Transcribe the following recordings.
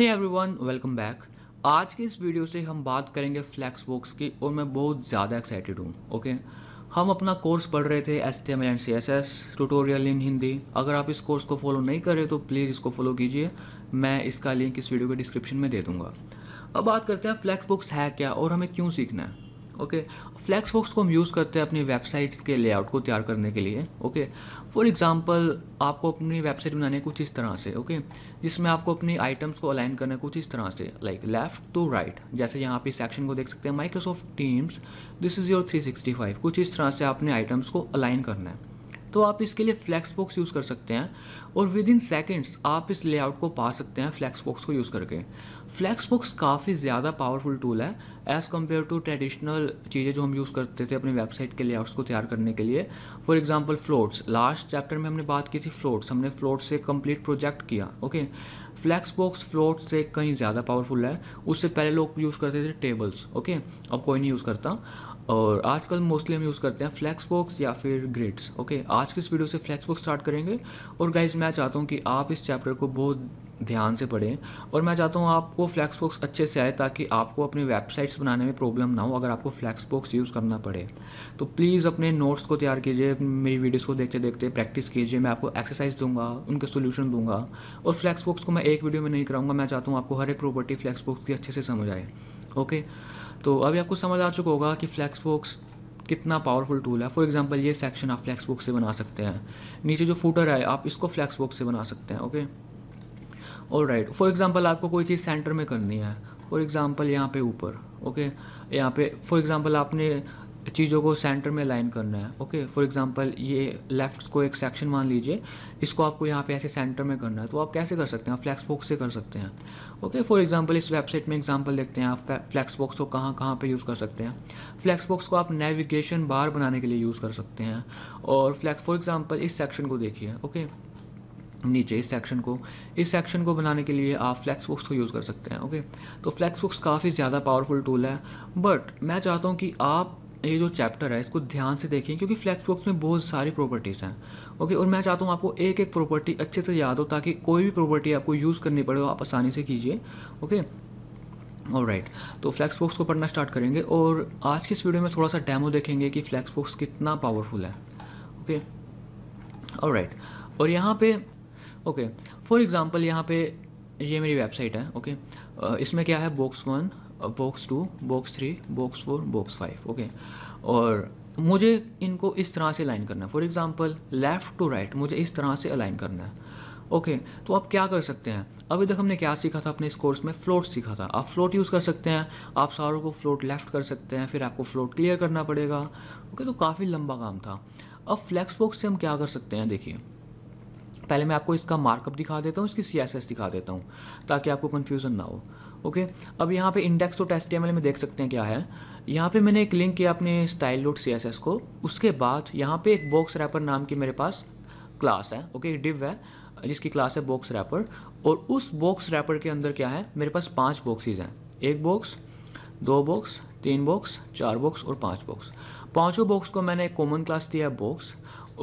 हे everyone welcome back आज के इस वीडियो से हम बात करेंगे फ्लैक्स बॉक्स की और मैं बहुत ज़्यादा एक्साइटेड हूँ ओके हम अपना कोर्स पढ़ रहे थे S T M and C S S tutorial in Hindi अगर आप इस कोर्स को फॉलो नहीं करें तो प्लीज़ इसको फॉलो कीजिए मैं इसका लिंक इस वीडियो के डिस्क्रिप्शन में दे दूँगा अब बात करते हैं फ्लैक्स बॉक्स है क्या और हमें क्यों सीखना है ओके फ्लैक्स बॉक्स को हम यूज़ करते हैं अपनी वेबसाइट्स के लेआउट को तैयार करने के लिए ओके फॉर एग्जांपल आपको अपनी वेबसाइट बनाने कुछ इस तरह से ओके जिसमें आपको अपनी आइटम्स को अलाइन करना है कुछ इस तरह से लाइक लेफ्ट टू राइट जैसे यहाँ पे सेक्शन को देख सकते हैं Microsoft Teams this is your 365 कुछ इस तरह से आपने आइटम्स को अलाइन करना है तो आप इसके लिए फ्लैक्स बॉक्स यूज़ कर सकते हैं और विद इन सेकेंड्स आप इस लेआउट को पा सकते हैं फ्लैक्स बॉक्स को यूज़ करके फ्लैक्स बॉक्स काफ़ी ज़्यादा पावरफुल टूल है एज़ कम्पेयर टू ट्रेडिशनल चीज़ें जो हम यूज़ करते थे अपनी वेबसाइट के लेआउट्स को तैयार करने के लिए for example floats last chapter में हमने बात की थी फ्लोट्स हमने फ्लोट से कंप्लीट प्रोजेक्ट किया ओके फ्लैक्स बॉक्स फ्लोट से कहीं ज़्यादा पावरफुल है उससे पहले लोग यूज़ करते थे टेबल्स ओके अब कोई नहीं यूज़ करता और आजकल मोस्टली हम यूज़ करते हैं फ्लैक्स बॉक्स या फिर ग्रिड्स ओके आज के इस वीडियो से फ्लैक्स बॉक्स स्टार्ट करेंगे और गाइज मैं चाहता हूँ कि आप इस चैप्टर को बहुत ध्यान से पढ़ें और मैं चाहता हूँ आपको फ्लैक्स बॉक्स अच्छे से आए ताकि आपको अपनी वेबसाइट्स बनाने में प्रॉब्लम ना हो अगर आपको फ्लैक्स बॉक्स यूज़ करना पड़े तो प्लीज़ अपने नोट्स को तैयार कीजिए मेरी वीडियोस को देखते देखते प्रैक्टिस कीजिए मैं आपको एक्सरसाइज दूंगा उनके सोल्यूशन दूंगा और फ्लैक्स बॉक्स को मैं एक वीडियो में नहीं कराऊंगा मैं चाहता हूँ आपको हर एक प्रॉपर्टी फ्लैक्स बॉक्स की अच्छे से समझ आए ओके okay? तो अभी आपको समझ आ चुका होगा कि फ्लैक्स बॉक्स कितना पावरफुल टूल है फॉर एग्ज़ाम्पल ये सेक्शन आप फ्लैक्स बॉक्स से बना सकते हैं नीचे जो फूटर है आप इसको फ्लैक्स बॉक्स से बना सकते हैं ओके और राइट फॉर एग्ज़ाम्पल आपको कोई चीज़ सेंटर में करनी है फॉर एग्ज़ाम्पल यहाँ पे ऊपर ओके यहाँ पे फॉर एग्ज़ाम्पल आपने चीज़ों को सेंटर में लाइन करना है ओके फॉर एग्ज़ाम्पल ये लेफ्ट को एक सेक्शन मान लीजिए इसको आपको यहाँ पे ऐसे सेंटर में करना है तो आप कैसे कर सकते हैं आप फ्लैक्स बॉक्स से कर सकते हैं ओके फॉर एग्जांपल इस वेबसाइट में एग्जांपल देखते हैं आप फ्लैक्स बॉक्स को कहाँ कहाँ पे यूज़ कर सकते हैं फ्लैक्स बॉक्स को आप नेविगेशन बार बनाने के लिए यूज़ कर सकते हैं और फ्लैक्स फॉर एग्जांपल इस सेक्शन को देखिए ओके नीचे इस सेक्शन को इस सेक्शन को बनाने के लिए आप फ्लैक्स बुक्स को यूज़ कर सकते हैं ओके तो फ्लैक्स बुक्स काफ़ी ज़्यादा पावरफुल टूल है बट मैं चाहता हूँ कि आप ये जो चैप्टर है इसको ध्यान से देखें क्योंकि फ्लैक्स बॉक्स में बहुत सारी प्रॉपर्टीज़ हैं ओके और मैं चाहता हूँ आपको एक एक प्रॉपर्टी अच्छे से याद हो ताकि कोई भी प्रॉपर्टी आपको यूज़ करनी पड़े आप आसानी से कीजिए ओके और राइट right. तो फ्लैक्स बॉक्स को पढ़ना स्टार्ट करेंगे और आज की इस वीडियो में थोड़ा सा डैमो देखेंगे कि फ्लैक्स बॉक्स कितना पावरफुल है ओके और राइट और यहाँ पे ओके फॉर एग्ज़ाम्पल यहाँ पे ये मेरी वेबसाइट है ओके okay? इसमें क्या है box one box two box three box four box five okay और मुझे इनको इस तरह से अलाइन करना है for example left to right मुझे इस तरह से अलाइन करना है ओके okay, तो आप क्या कर सकते हैं अभी तक हमने क्या सीखा था अपने इस कोर्स में फ्लोट सीखा था आप फ्लोट यूज़ कर सकते हैं आप सारों को फ्लोट लेफ़्ट कर सकते हैं फिर आपको फ्लोट क्लियर करना पड़ेगा ओके okay, तो काफ़ी लंबा काम था अब फ्लैक्स बॉक्स से हम क्या कर सकते हैं देखिए पहले मैं आपको इसका मार्कअप दिखा देता हूँ इसकी सी दिखा देता हूँ ताकि आपको कन्फ्यूज़न ना हो ओके अब यहाँ पे इंडेक्स डॉट एस में देख सकते हैं क्या है यहाँ पे मैंने एक लिंक किया अपने स्टाइल लोड सी को उसके बाद यहाँ पे एक बॉक्स रैपर नाम की मेरे पास क्लास है ओके डिव है जिसकी क्लास है बॉक्स रैपर और उस बॉक्स रैपर के अंदर क्या है मेरे पास पाँच बॉक्सेज हैं एक बॉक्स दो बॉक्स तीन बॉक्स चार बॉक्स और पाँच बॉक्स पाँचों बॉक्स को मैंने एक कॉमन क्लास दिया है बॉक्स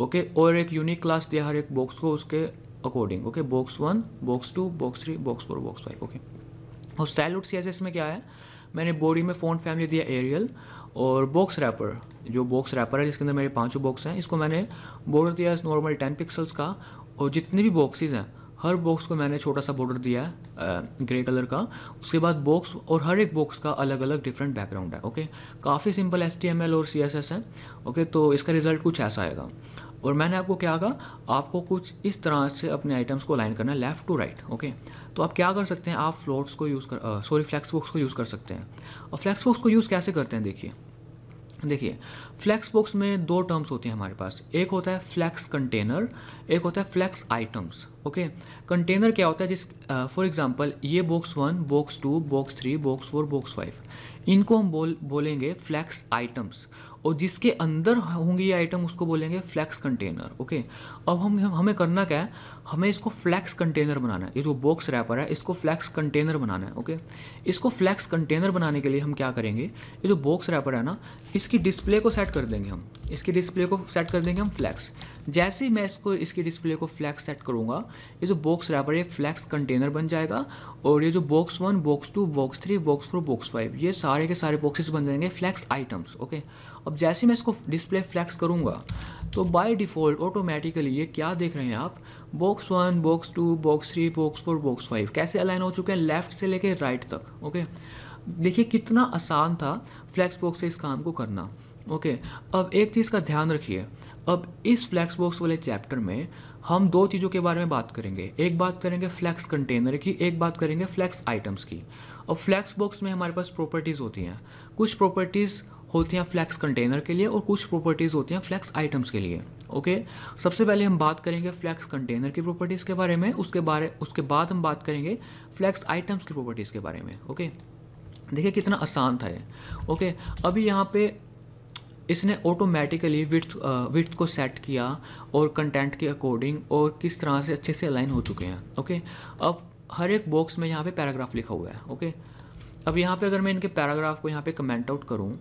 ओके और एक यूनिक क्लास दिया हर एक बॉक्स को उसके according okay box one box two box three box four box five okay और स्टाइल सी एस में क्या है मैंने बॉडी में फ़ोन फैमिली दिया एरियल और बॉक्स रैपर जो बॉक्स रैपर है जिसके अंदर मेरे पाँचों बॉक्स हैं इसको मैंने बॉर्डर दिया नॉर्मल टेन पिक्सल्स का और जितने भी बॉक्सेज हैं हर बॉक्स को मैंने छोटा सा बॉर्डर दिया है ग्रे कलर का उसके बाद बॉक्स और हर एक बॉक्स का अलग अलग डिफरेंट बैकग्राउंड है ओके काफ़ी simple S T M L और सी एस एस है ओके तो इसका रिज़ल्ट कुछ ऐसा आएगा और मैंने आपको क्या कहा आपको कुछ इस तरह से अपने आइटम्स को लाइन करना है लेफ़्ट टू राइट ओके तो आप क्या कर सकते हैं आप फ्लोट्स को यूज़ कर सॉरी फ्लैक्स बॉक्स को यूज़ कर सकते हैं और फ्लैक्स बॉक्स को यूज़ कैसे करते हैं देखिए देखिए फ्लैक्स बॉक्स में दो टर्म्स होते हैं हमारे पास एक होता है फ्लैक्स कंटेनर एक होता है फ्लैक्स आइटम्स ओके कंटेनर क्या होता है जिस फॉर uh, एग्जांपल ये box one box two box three box four box five इनको हम बोल बोलेंगे फ्लैक्स आइटम्स और जिसके अंदर होंगे ये आइटम उसको बोलेंगे फ्लैक्स कंटेनर ओके अब हम हमें करना क्या है हमें इसको फ्लैक्स कंटेनर बनाना है ये जो बॉक्स रैपर है इसको फ्लैक्स कंटेनर बनाना है ओके इसको फ्लैक्स कंटेनर बनाने के लिए हम क्या करेंगे ये जो बॉक्स रैपर है ना इसकी डिस्प्ले को सेट कर देंगे हम इसकी डिस्प्ले को सेट कर देंगे हम फ्लैक्स जैसे ही मैं इसको इसकी डिस्प्ले को फ्लैक्स सेट करूँगा ये जो बॉक्स रैपर ये फ्लैक्स कंटेनर बन जाएगा और ये जो box one box two box three box four box five ये सारे के सारे बॉक्सेस बन जाएंगे फ्लैक्स आइटम्स ओके अब जैसे मैं इसको डिस्प्ले फ्लैक्स करूँगा तो बाई डिफ़ॉल्ट ऑटोमेटिकली ये क्या देख रहे हैं आप box one box two box three box four box five कैसे अलाइन हो चुके हैं लेफ्ट से लेके राइट तक ओके देखिए कितना आसान था फ्लैक्स बॉक्स से इस काम को करना ओके अब एक चीज़ का ध्यान रखिए अब इस फ्लैक्स बॉक्स वाले चैप्टर में हम दो चीज़ों के बारे में बात करेंगे एक बात करेंगे फ्लैक्स कंटेनर की एक बात करेंगे फ्लैक्स आइटम्स की अब फ्लैक्स बॉक्स में हमारे पास प्रॉपर्टीज़ होती हैं कुछ प्रॉपर्टीज़ होती हैं फ्लैक्स कंटेनर के लिए और कुछ प्रॉपर्टीज़ होती हैं फ्लैक्स आइटम्स के लिए ओके सबसे पहले हम बात करेंगे फ्लैक्स कंटेनर की प्रॉपर्टीज़ के बारे में उसके बारे उसके बाद हम बात करेंगे फ्लैक्स आइटम्स की प्रॉपर्टीज़ के बारे में ओके देखिए कितना आसान था ये ओके अभी यहाँ पे इसने ऑटोमेटिकली विथ विथ को सेट किया और कंटेंट के अकॉर्डिंग और किस तरह से अच्छे से अलाइन हो चुके हैं ओके अब हर एक बॉक्स में यहाँ पे पैराग्राफ लिखा हुआ है ओके अब यहाँ पे अगर मैं इनके पैराग्राफ को यहाँ पे कमेंट आउट करूँ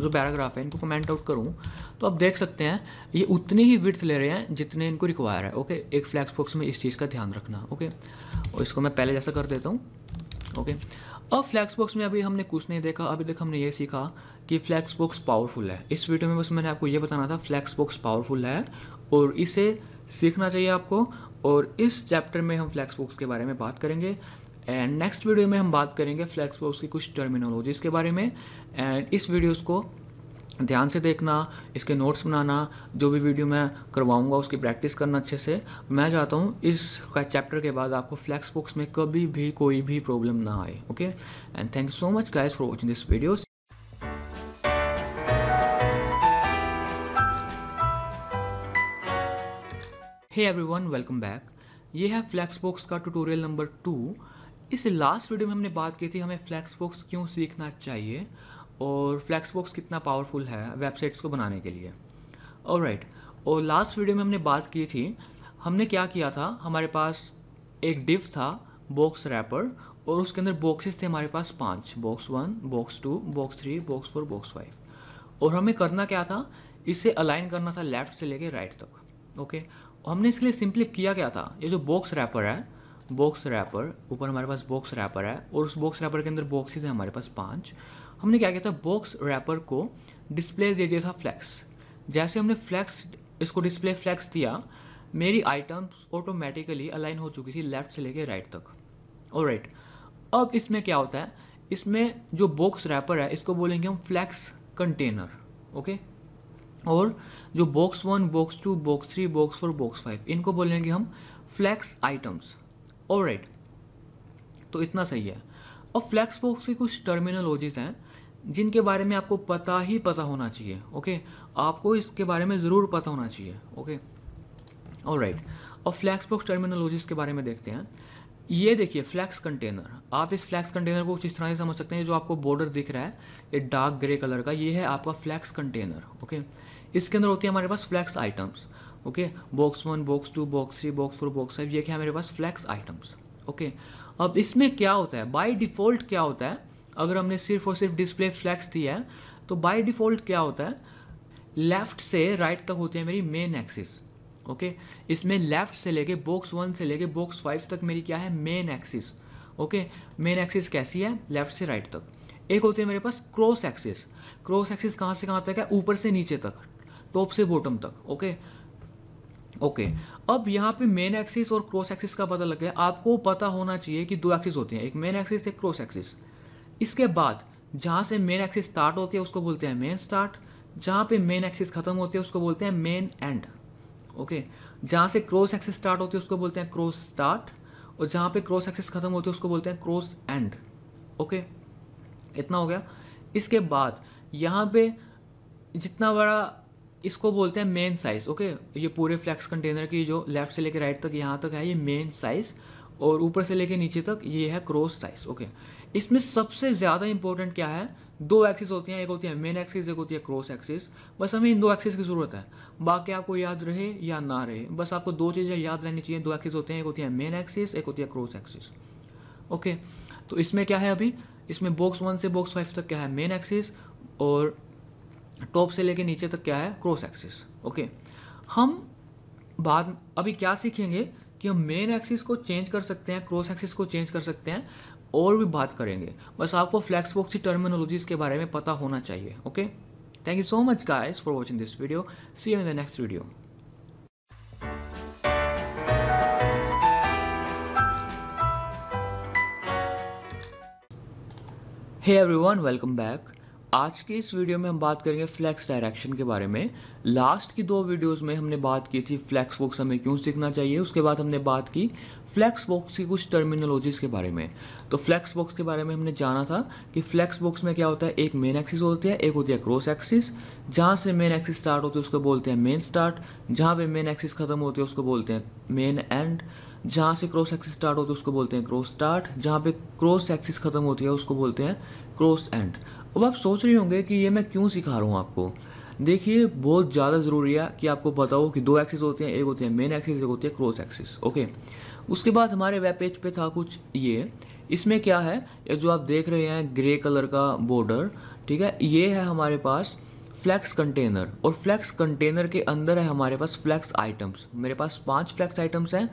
जो पैराग्राफ है इनको कमेंट आउट करूँ तो आप देख सकते हैं ये उतने ही विर्थ ले रहे हैं जितने इनको रिक्वायर है ओके एक फ्लैक्स बॉक्स में इस चीज़ का ध्यान रखना ओके और इसको मैं पहले जैसा कर देता हूँ ओके अब फ्लैक्स बॉक्स में अभी हमने कुछ नहीं देखा अभी तक हमने ये सीखा कि फ्लैक्स बॉक्स पावरफुल है इस वीडियो में बस मैंने आपको ये बताना था फ्लैक्स बॉक्स पावरफुल है और इसे सीखना चाहिए आपको और इस चैप्टर में हम फ्लैक्स बॉक्स के बारे में बात करेंगे एंड नेक्स्ट वीडियो में हम बात करेंगे फ्लैक्स बॉक्स की कुछ टर्मिनोलॉजीज़ के बारे में एंड इस वीडियोज़ को ध्यान से देखना इसके नोट्स बनाना जो भी वीडियो मैं करवाऊंगा उसकी प्रैक्टिस करना अच्छे से मैं चाहता हूँ इस चैप्टर के बाद आपको फ्लैक्स बॉक्स में कभी भी कोई भी प्रॉब्लम ना आए okay and thank you so much guys for watching this video hey everyone welcome back ये है फ्लैक्स बॉक्स का ट्यूटोरियल नंबर टू इस लास्ट वीडियो में हमने बात की थी हमें फ्लैक्सबॉक्स क्यों सीखना चाहिए और फ्लैक्सबॉक्स कितना पावरफुल है वेबसाइट्स को बनाने के लिए और राइट और लास्ट वीडियो में हमने बात की थी हमने क्या किया था हमारे पास एक डिव था बॉक्स रैपर और उसके अंदर बॉक्सेस थे हमारे पास पाँच box one box two box three box four box five और हमें करना क्या था इसे अलाइन करना था लेफ्ट से लेके राइट तक ओके हमने इसके लिए सिंपली किया क्या था ये जो बॉक्स रैपर है बॉक्स रैपर ऊपर हमारे पास बॉक्स रैपर है और उस बॉक्स रैपर के अंदर बॉक्सेस हैं हमारे पास पाँच हमने क्या किया था बॉक्स रैपर को डिस्प्ले दे दिया था फ्लैक्स जैसे हमने फ्लैक्स इसको डिस्प्ले फ्लैक्स दिया मेरी आइटम्स ऑटोमेटिकली अलाइन हो चुकी थी लेफ्ट से लेके राइट तक और राइट अब इसमें क्या होता है इसमें जो बॉक्स रैपर है इसको बोलेंगे हम फ्लैक्स कंटेनर ओके और जो box one box two box three box four box five इनको बोलेंगे हम फ्लैक्स आइटम्स और राइट तो इतना सही है और फ्लैक्स बॉक्स के कुछ टर्मिनोलॉजीज हैं जिनके बारे में आपको पता ही पता होना चाहिए ओके आपको इसके बारे में ज़रूर पता होना चाहिए ओके और राइट और फ्लैक्स बॉक्स टर्मिनोलॉजीज के बारे में देखते हैं ये देखिए फ्लैक्स कंटेनर आप इस फ्लैक्स कंटेनर को कुछ इस तरह से समझ सकते हैं जो आपको बॉर्डर दिख रहा है ये डार्क ग्रे कलर का ये है आपका फ्लैक्स कंटेनर ओके इसके अंदर होती है हमारे पास flex items okay box one box two box three box four box five ये क्या है मेरे पास फ्लैक्स आइटम्स ओके अब इसमें क्या होता है बाई डिफ़ॉल्ट क्या होता है अगर हमने सिर्फ और सिर्फ डिस्प्ले फ्लैक्स दिया है तो बाई डिफ़ॉल्ट क्या होता है लेफ़्ट से राइट तक होती है मेरी मेन एक्सिस ओके इसमें लेफ़्ट से लेके बॉक्स वन से लेके बॉक्स फाइव तक मेरी क्या है main axis okay main axis कैसी है लेफ़्ट से राइट तक एक होती है मेरे पास क्रॉस एक्सिस क्रॉस एक्सिस कहाँ से कहाँ तक है ऊपर से नीचे तक टॉप से बॉटम तक ओके okay? ओके अब यहाँ पे मेन एक्सिस और क्रॉस एक्सिस का पता लग गया आपको पता होना चाहिए कि दो एक्सिस होते हैं एक मेन एक्सिस एक क्रॉस एक्सिस इसके बाद जहाँ से मेन एक्सिस स्टार्ट होती है उसको बोलते हैं मेन स्टार्ट जहाँ पे मेन एक्सिस ख़त्म होती है उसको बोलते हैं मेन एंड ओके जहाँ से क्रॉस एक्सिस स्टार्ट होती है उसको बोलते हैं क्रॉस स्टार्ट और जहाँ पे क्रॉस एक्सिस ख़त्म होती है उसको बोलते हैं क्रॉस एंड ओके इतना हो गया इसके बाद यहाँ पे जितना बड़ा इसको बोलते हैं मेन साइज़ ओके ये पूरे फ्लैक्स कंटेनर की जो लेफ़्ट से लेकर राइट तक यहाँ तक है ये मेन साइज़ और ऊपर से लेकर नीचे तक ये है क्रॉस साइज ओके इसमें सबसे ज़्यादा इंपॉर्टेंट क्या है दो एक्सिस होती हैं एक होती है मेन एक्सिस एक होती है क्रॉस एक्सिस बस हमें इन दो एक्सिस की ज़रूरत है बाकी आपको याद रहे या ना रहे बस आपको दो चीज़ें याद रहनी चाहिए दो एक्सिस होते हैं एक होती है मेन एक्सिस एक होती है क्रॉस एक्सिस ओके तो इसमें क्या है अभी इसमें बॉक्स वन से बॉक्स फाइव तक क्या है मेन एक्सिस और टॉप से लेके नीचे तक क्या है क्रॉस एक्सिस ओके हम बाद अभी क्या सीखेंगे कि हम मेन एक्सिस को चेंज कर सकते हैं क्रॉस एक्सिस को चेंज कर सकते हैं और भी बात करेंगे बस आपको फ्लैक्स बॉक्स की टर्मिनोलॉजीज़ के बारे में पता होना चाहिए okay thank you so much guys for watching this video see you in the next video hey everyone welcome back आज के इस वीडियो में हम बात करेंगे फ्लैक्स डायरेक्शन के बारे में लास्ट की दो वीडियोस में हमने बात की थी फ्लैक्स बॉक्स हमें क्यों सीखना चाहिए उसके बाद हमने बात की फ्लैक्स बॉक्स की कुछ टर्मिनोलॉजीज़ के बारे में तो फ्लैक्स बॉक्स के बारे में हमने जाना था कि फ्लैक्स बॉक्स में क्या होता है एक मेन एक्सिस होती है एक होती है क्रॉस एक्सिस जहाँ से मेन एक्सिस स्टार्ट होती है उसको बोलते हैं मेन स्टार्ट जहाँ पर मेन एक्सिस खत्म होती है उसको बोलते हैं मेन एंड जहाँ से क्रॉस एक्सिस स्टार्ट होती है उसको बोलते हैं क्रॉस स्टार्ट जहाँ पे क्रॉस एक्सिस खत्म होती है उसको बोलते हैं क्रॉस एंड अब आप सोच रहे होंगे कि ये मैं क्यों सिखा रहा हूँ आपको देखिए बहुत ज़्यादा ज़रूरी है कि आपको बताओ कि दो एक्सेस होते हैं एक होते हैं मेन एक्सेस एक होते हैं क्रॉस एक्सेस ओके उसके बाद हमारे वेब पेज पे था कुछ ये इसमें क्या है ये जो आप देख रहे हैं ग्रे कलर का बॉर्डर ठीक है ये है हमारे पास फ्लैक्स कंटेनर और फ्लैक्स कंटेनर के अंदर है हमारे पास फ्लैक्स आइटम्स मेरे पास पांच फ्लैक्स आइटम्स हैं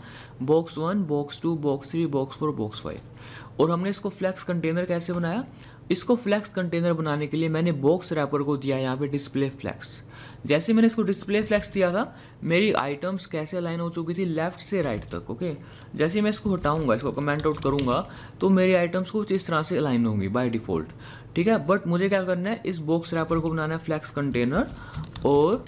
box one box two box three box four box five और हमने इसको फ्लैक्स कंटेनर कैसे बनाया इसको फ्लैक्स कंटेनर बनाने के लिए मैंने बॉक्स रैपर को दिया यहाँ पे डिस्प्ले फ्लैक्स जैसे मैंने इसको डिस्प्ले फ्लैक्स दिया था मेरी आइटम्स कैसे अलाइन हो चुकी थी लेफ्ट से राइट तक ओके जैसे मैं इसको हटाऊंगा इसको कमेंट आउट करूंगा तो मेरी आइटम्स कुछ इस तरह से अलाइन होंगी बाय डिफ़ॉल्ट ठीक है बट मुझे क्या करना है इस बॉक्स रैपर को बनाना है फ्लैक्स कंटेनर और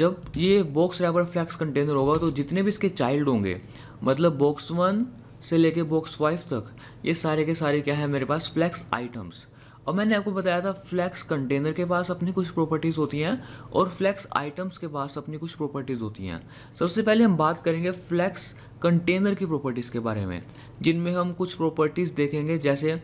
जब ये बॉक्स रैपर फ्लैक्स कंटेनर होगा तो जितने भी इसके चाइल्ड होंगे मतलब बॉक्स वन से लेके बॉक्स फाइव तक ये सारे के सारे क्या है मेरे पास फ्लैक्स आइटम्स और मैंने आपको बताया था फ्लैक्स कंटेनर के पास अपनी कुछ प्रॉपर्टीज़ होती हैं और फ्लैक्स आइटम्स के पास अपनी कुछ प्रॉपर्टीज़ होती हैं सबसे पहले हम बात करेंगे फ्लैक्स कंटेनर की प्रॉपर्टीज़ के बारे में जिनमें हम कुछ प्रॉपर्टीज़ देखेंगे जैसे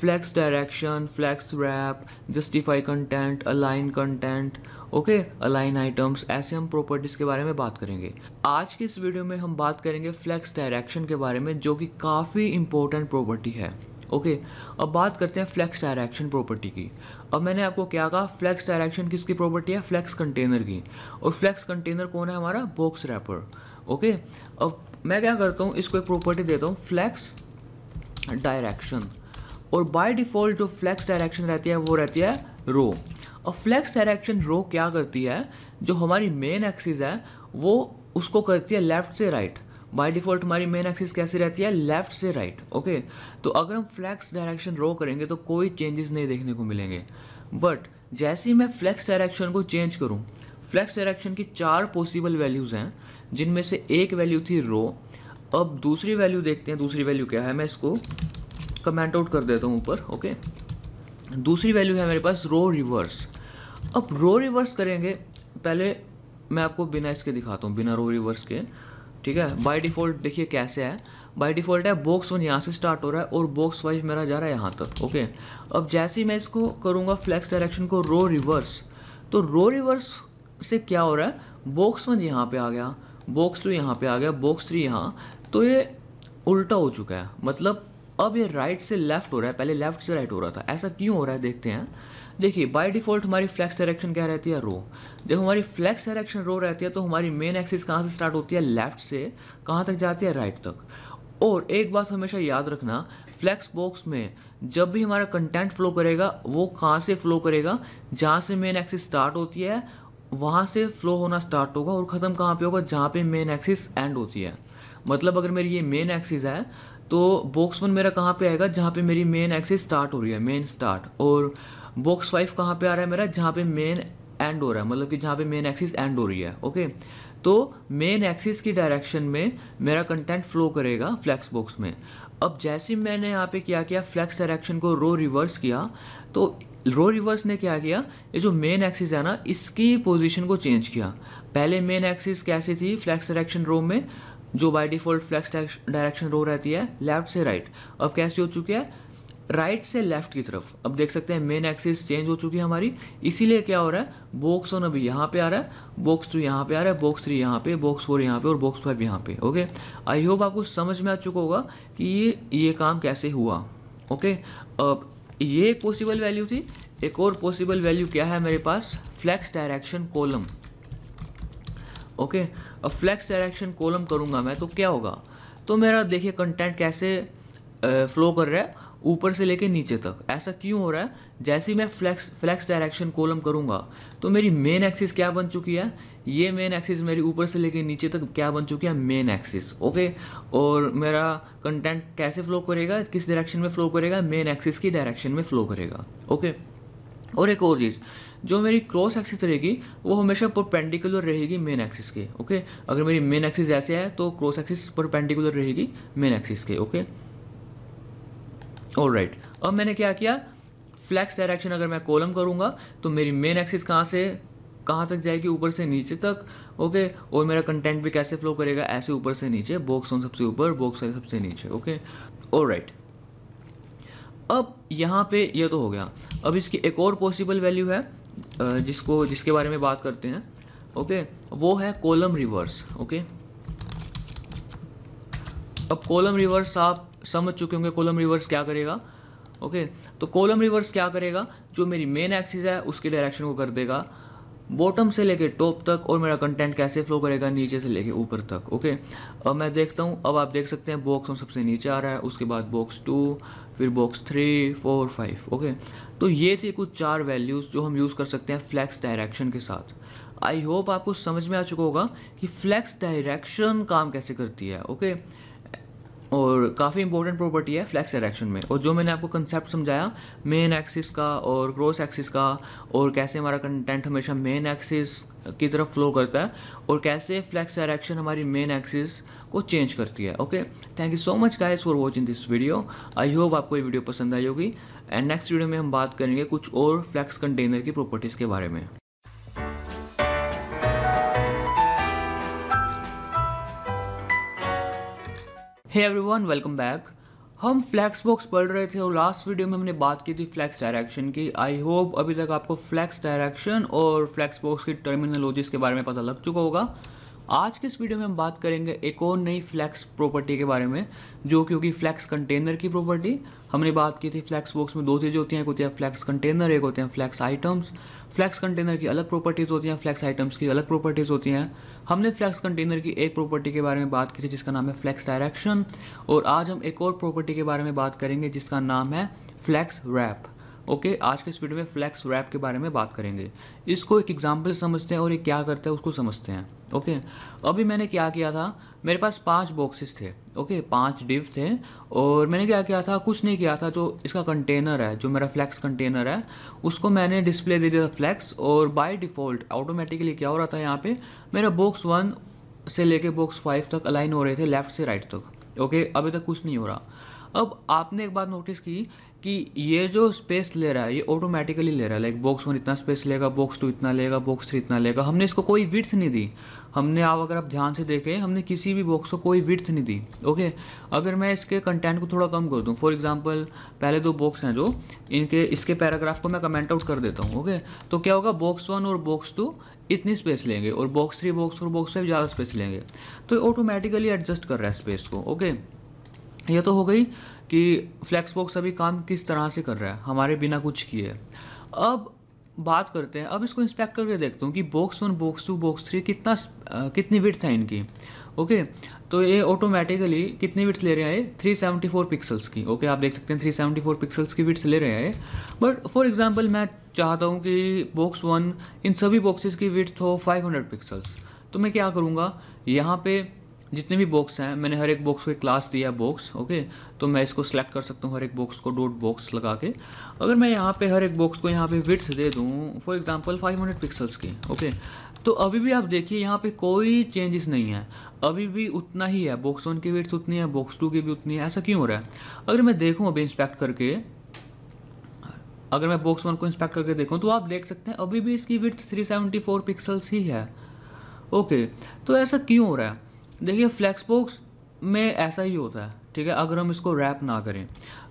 flex direction flex wrap justify content align content okay align items ऐसे हम प्रॉपर्टीज़ के बारे में बात करेंगे आज की इस वीडियो में हम बात करेंगे फ्लैक्स डायरेक्शन के बारे में जो कि काफ़ी इंपॉर्टेंट प्रॉपर्टी है ओके okay, अब बात करते हैं फ्लैक्स डायरेक्शन प्रॉपर्टी की अब मैंने आपको क्या कहा फ्लैक्स डायरेक्शन किसकी प्रॉपर्टी है फ्लैक्स कंटेनर की और फ्लैक्स कंटेनर कौन है हमारा बॉक्स रैपर ओके अब मैं क्या करता हूँ इसको एक प्रॉपर्टी देता हूँ फ्लैक्स डायरेक्शन और बाय डिफ़ॉल्ट जो फ्लैक्स डायरेक्शन रहती है वो रहती है रो और फ्लैक्स डायरेक्शन रो क्या करती है जो हमारी मेन एक्सिस है वो उसको करती है लेफ्ट से राइट बाय डिफ़ॉल्ट हमारी मेन एक्सिस कैसी रहती है लेफ्ट से राइट ओके तो अगर हम फ्लैक्स डायरेक्शन रो करेंगे तो कोई चेंजेस नहीं देखने को मिलेंगे बट जैसे ही मैं फ्लैक्स डायरेक्शन को चेंज करूँ फ्लैक्स डायरेक्शन की चार पॉसिबल वैल्यूज़ हैं जिनमें से एक वैल्यू थी रो अब दूसरी वैल्यू देखते हैं दूसरी वैल्यू क्या है मैं इसको कमेंट आउट कर देता हूँ ऊपर ओके दूसरी वैल्यू है मेरे पास रो रिवर्स अब रो रिवर्स करेंगे पहले मैं आपको बिना इसके दिखाता हूँ बिना रो रिवर्स के ठीक है बाय डिफ़ॉल्ट देखिए कैसे है बाय डिफ़ॉल्ट है बॉक्स वन यहाँ से स्टार्ट हो रहा है और बॉक्स वाइज मेरा जा रहा है यहाँ तक ओके अब जैसे ही मैं इसको करूँगा फ्लैक्स डायरेक्शन को रो रिवर्स तो रो रिवर्स से क्या हो रहा है बॉक्स वन यहाँ पे आ गया बॉक्स टू यहाँ पे आ गया बॉक्स थ्री यहाँ तो ये उल्टा हो चुका है मतलब अब ये राइट से लेफ़्ट हो रहा है पहले लेफ़्ट से राइट हो रहा था ऐसा क्यों हो रहा है देखते हैं देखिए बाय डिफ़ॉल्ट हमारी फ्लैक्स डायरेक्शन क्या रहती है रो जब हमारी फ्लैक्स डायरेक्शन रो रहती है तो हमारी मेन एक्सिस कहाँ से स्टार्ट होती है लेफ्ट से कहाँ तक जाती है राइट तक और एक बात हमेशा याद रखना फ्लैक्स बॉक्स में जब भी हमारा कंटेंट फ्लो करेगा वो कहाँ से फ्लो करेगा जहाँ से मेन एक्सिस स्टार्ट होती है वहाँ से फ्लो होना स्टार्ट होगा और ख़त्म कहाँ पे होगा जहाँ पे मेन एक्सिस एंड होती है मतलब अगर मेरी ये मेन एक्सिस है तो बॉक्स वन मेरा कहाँ पे आएगा जहाँ पे मेरी मेन एक्सिस स्टार्ट हो रही है मेन स्टार्ट और बॉक्स फाइव कहाँ पे आ रहा है मेरा जहाँ पे मेन एंड हो रहा है मतलब कि जहाँ पे मेन एक्सिस एंड हो रही है ओके तो मेन एक्सिस की डायरेक्शन में मेरा कंटेंट फ्लो करेगा फ्लैक्स बॉक्स में अब जैसे मैंने यहाँ पे क्या किया फ्लैक्स डायरेक्शन को रो रिवर्स किया तो रो रिवर्स ने क्या किया ये जो मेन एक्सिस है ना इसकी पोजीशन को चेंज किया पहले मेन एक्सिस कैसी थी फ्लैक्स डायरेक्शन रो में जो by default flex direction row रहती है लेफ्ट से राइट right. अब कैसी हो चुकी है राइट से लेफ्ट की तरफ अब देख सकते हैं मेन एक्सिस चेंज हो चुकी है हमारी इसीलिए क्या हो रहा है बॉक्स वन अभी यहाँ पे आ रहा है बॉक्स टू यहाँ पे आ रहा है बॉक्स थ्री यहाँ पे बॉक्स फोर यहाँ पे और बॉक्स फाइव यहाँ पे ओके आई होप आपको समझ में आ चुका होगा कि ये ये काम कैसे हुआ ओके अब ये एक पॉसिबल वैल्यू थी एक और पॉसिबल वैल्यू क्या है मेरे पास फ्लैक्स डायरेक्शन कोलम ओके अब फ्लैक्स डायरेक्शन कोलम करूँगा मैं तो क्या होगा तो मेरा देखिए कंटेंट कैसे फ्लो कर रहा है ऊपर से लेके नीचे तक ऐसा क्यों हो रहा है जैसे ही मैं फ्लैक्स फ्लैक्स डायरेक्शन कोलम करूँगा तो मेरी मेन एक्सिस क्या बन चुकी है ये मेन एक्सिस मेरी ऊपर से लेके नीचे तक क्या बन चुकी है मेन एक्सिस ओके और मेरा कंटेंट कैसे फ्लो करेगा किस डायरेक्शन में फ्लो करेगा मेन एक्सिस की डायरेक्शन में फ्लो करेगा ओके और एक और चीज़ जो मेरी क्रॉस एक्सिस रहेगी वो हमेशा परपेंडिकुलर रहेगी मेन एक्सिस के ओके अगर मेरी मेन एक्सिस ऐसे है तो क्रॉस एक्सिस परपेंडिकुलर रहेगी मेन एक्सिस के ओके ऑल राइट अब मैंने क्या किया फ्लैक्स डायरेक्शन अगर मैं कॉलम करूँगा तो मेरी मेन एक्सिस कहाँ से कहाँ तक जाएगी ऊपर से नीचे तक ओके और मेरा कंटेंट भी कैसे फ्लो करेगा ऐसे ऊपर से नीचे बॉक्स ऑन सबसे ऊपर बॉक्स ऑन सबसे नीचे ओके ऑल राइट अब यहाँ पे ये तो हो गया अब इसकी एक और पॉसिबल वैल्यू है जिसको जिसके बारे में बात करते हैं ओके वो है कॉलम रिवर्स ओके अब कॉलम रिवर्स आप समझ चुके होंगे कोलम रिवर्स क्या करेगा ओके तो कोलम रिवर्स क्या करेगा जो मेरी मेन एक्सिस है उसके डायरेक्शन को कर देगा बॉटम से लेके टॉप तक और मेरा कंटेंट कैसे फ्लो करेगा नीचे से लेके ऊपर तक ओके अब मैं देखता हूँ अब आप देख सकते हैं बॉक्स हम सबसे नीचे आ रहा है उसके बाद बॉक्स टू फिर box three four five okay तो ये थे कुछ चार वैल्यूज़ जो हम यूज़ कर सकते हैं फ्लैक्स डायरेक्शन के साथ आई होप आपको समझ में आ चुका होगा कि फ्लैक्स डायरेक्शन काम कैसे करती है ओके okay? और काफ़ी इंपॉर्टेंट प्रॉपर्टी है फ्लैक्स एरेक्शन में और जो मैंने आपको कंसेप्ट समझाया मेन एक्सिस का और क्रॉस एक्सिस का और कैसे हमारा कंटेंट हमेशा मेन एक्सिस की तरफ फ्लो करता है और कैसे फ्लैक्स डायरेक्शन हमारी मेन एक्सिस को चेंज करती है okay thank you so much guys for watching this video I hope आपको ये वीडियो पसंद आई होगी एंड नेक्स्ट वीडियो में हम बात करेंगे कुछ और फ्लैक्स कंटेनर की प्रॉपर्टीज़ के बारे में एवरी एवरीवन वेलकम बैक हम फ्लैक्स बॉक्स पढ़ रहे थे और लास्ट वीडियो में हमने बात की थी फ्लैक्स डायरेक्शन की आई होप अभी तक आपको फ्लैक्स डायरेक्शन और फ्लैक्स बॉक्स की टर्मिनोलॉजीज के बारे में पता लग चुका होगा आज के इस वीडियो में हम बात करेंगे एक और नई फ्लैक्स प्रॉपर्टी के बारे में जो कि होगी फ्लैक्स कंटेनर की प्रॉपर्टी हमने बात की थी फ्लैक्स बॉक्स में दो चीज़ें होती हैं एक होती है फ्लैक्स कंटेनर एक होते हैं फ्लैक्स आइटम्स फ्लैक्स कंटेनर की अलग प्रॉपर्टीज़ होती हैं फ्लैक्स आइटम्स की अलग प्रॉपर्टीज़ होती हैं हमने फ्लैक्स कंटेनर की एक प्रॉपर्टी के बारे में बात की थी जिसका नाम है फ्लैक्स डायरेक्शन और आज हम एक और प्रॉपर्टी के बारे में बात करेंगे जिसका नाम है फ्लैक्स रैप ओके okay, आज के इस वीडियो में फ्लैक्स रैप के बारे में बात करेंगे इसको एक एग्जाम्पल समझते हैं और ये क्या करता है उसको समझते हैं ओके अभी मैंने क्या किया था मेरे पास पांच बॉक्सेस थे ओके पांच डिव थे और मैंने क्या किया था कुछ नहीं किया था जो इसका कंटेनर है जो मेरा फ्लैक्स कंटेनर है उसको मैंने डिस्प्ले दे दिया था फ्लैक्स और बाय डिफ़ॉल्ट ऑटोमेटिकली क्या हो रहा था यहाँ पे मेरा बॉक्स वन से लेके बॉक्स फाइव तक अलाइन हो रहे थे लेफ्ट से राइट तक ओके अभी तक कुछ नहीं हो रहा अब आपने एक बात नोटिस की कि ये जो स्पेस ले रहा है ये ऑटोमेटिकली ले रहा है लाइक बॉक्स वन इतना स्पेस लेगा बॉक्स टू इतना लेगा बॉक्स थ्री इतना लेगा हमने इसको कोई विर्थ नहीं दी हमने आप अगर आप ध्यान से देखें हमने किसी भी बॉक्स को कोई विर्थ नहीं दी ओके अगर मैं इसके कंटेंट को थोड़ा कम कर दूँ फॉर एग्जाम्पल पहले दो बॉक्स हैं जो इनके इसके पैराग्राफ को मैं कमेंट आउट कर देता हूँ ओके तो क्या होगा बॉक्स वन और बॉक्स टू इतनी स्पेस लेंगे और बॉक्स थ्री बॉक्स और बॉक्स फाइव ज़्यादा स्पेस लेंगे तो ऑटोमेटिकली एडजस्ट कर रहा है स्पेस को ओके ये तो हो गई कि फ्लैक्सबॉक्स अभी काम किस तरह से कर रहा है हमारे बिना कुछ किए अब बात करते हैं अब इसको इंस्पेक्ट करके देखता हूँ कि box one box two box three कितना आ, कितनी विथ है इनकी ओके तो ये ऑटोमेटिकली कितनी विथ ले रहे हैं थ्री सेवेंटी फोर पिक्सल्स की ओके आप देख सकते हैं थ्री सेवेंटी फोर पिक्सल्स की विथ ले रहे हैं बट फॉर एग्जाम्पल मैं चाहता हूँ कि बॉक्स वन इन सभी बॉक्सेस की विथ हो फाइव हंड्रेड पिक्सल्स तो मैं क्या करूँगा यहाँ पे जितने भी बॉक्स हैं मैंने हर एक बॉक्स को एक क्लास दिया बॉक्स ओके तो मैं इसको सेलेक्ट कर सकता हूँ हर एक बॉक्स को डोट बॉक्स लगा के अगर मैं यहाँ पे हर एक बॉक्स को यहाँ पे विथ दे दूँ फॉर एग्जांपल 500 पिक्सल्स की ओके तो अभी भी आप देखिए यहाँ पे कोई चेंजेस नहीं है अभी भी उतना ही है बॉक्स वन की विथ्स उतनी है बॉक्स टू की भी उतनी है ऐसा क्यों हो रहा है अगर मैं देखूँ अभी इंस्पेक्ट करके अगर मैं बॉक्स वन को इंस्पेक्ट करके देखूँ तो आप देख सकते हैं अभी भी इसकी विथ थ्री पिक्सल्स ही है ओके तो ऐसा क्यों हो रहा है देखिए फ्लैक्स बॉक्स में ऐसा ही होता है ठीक है अगर हम इसको रैप ना करें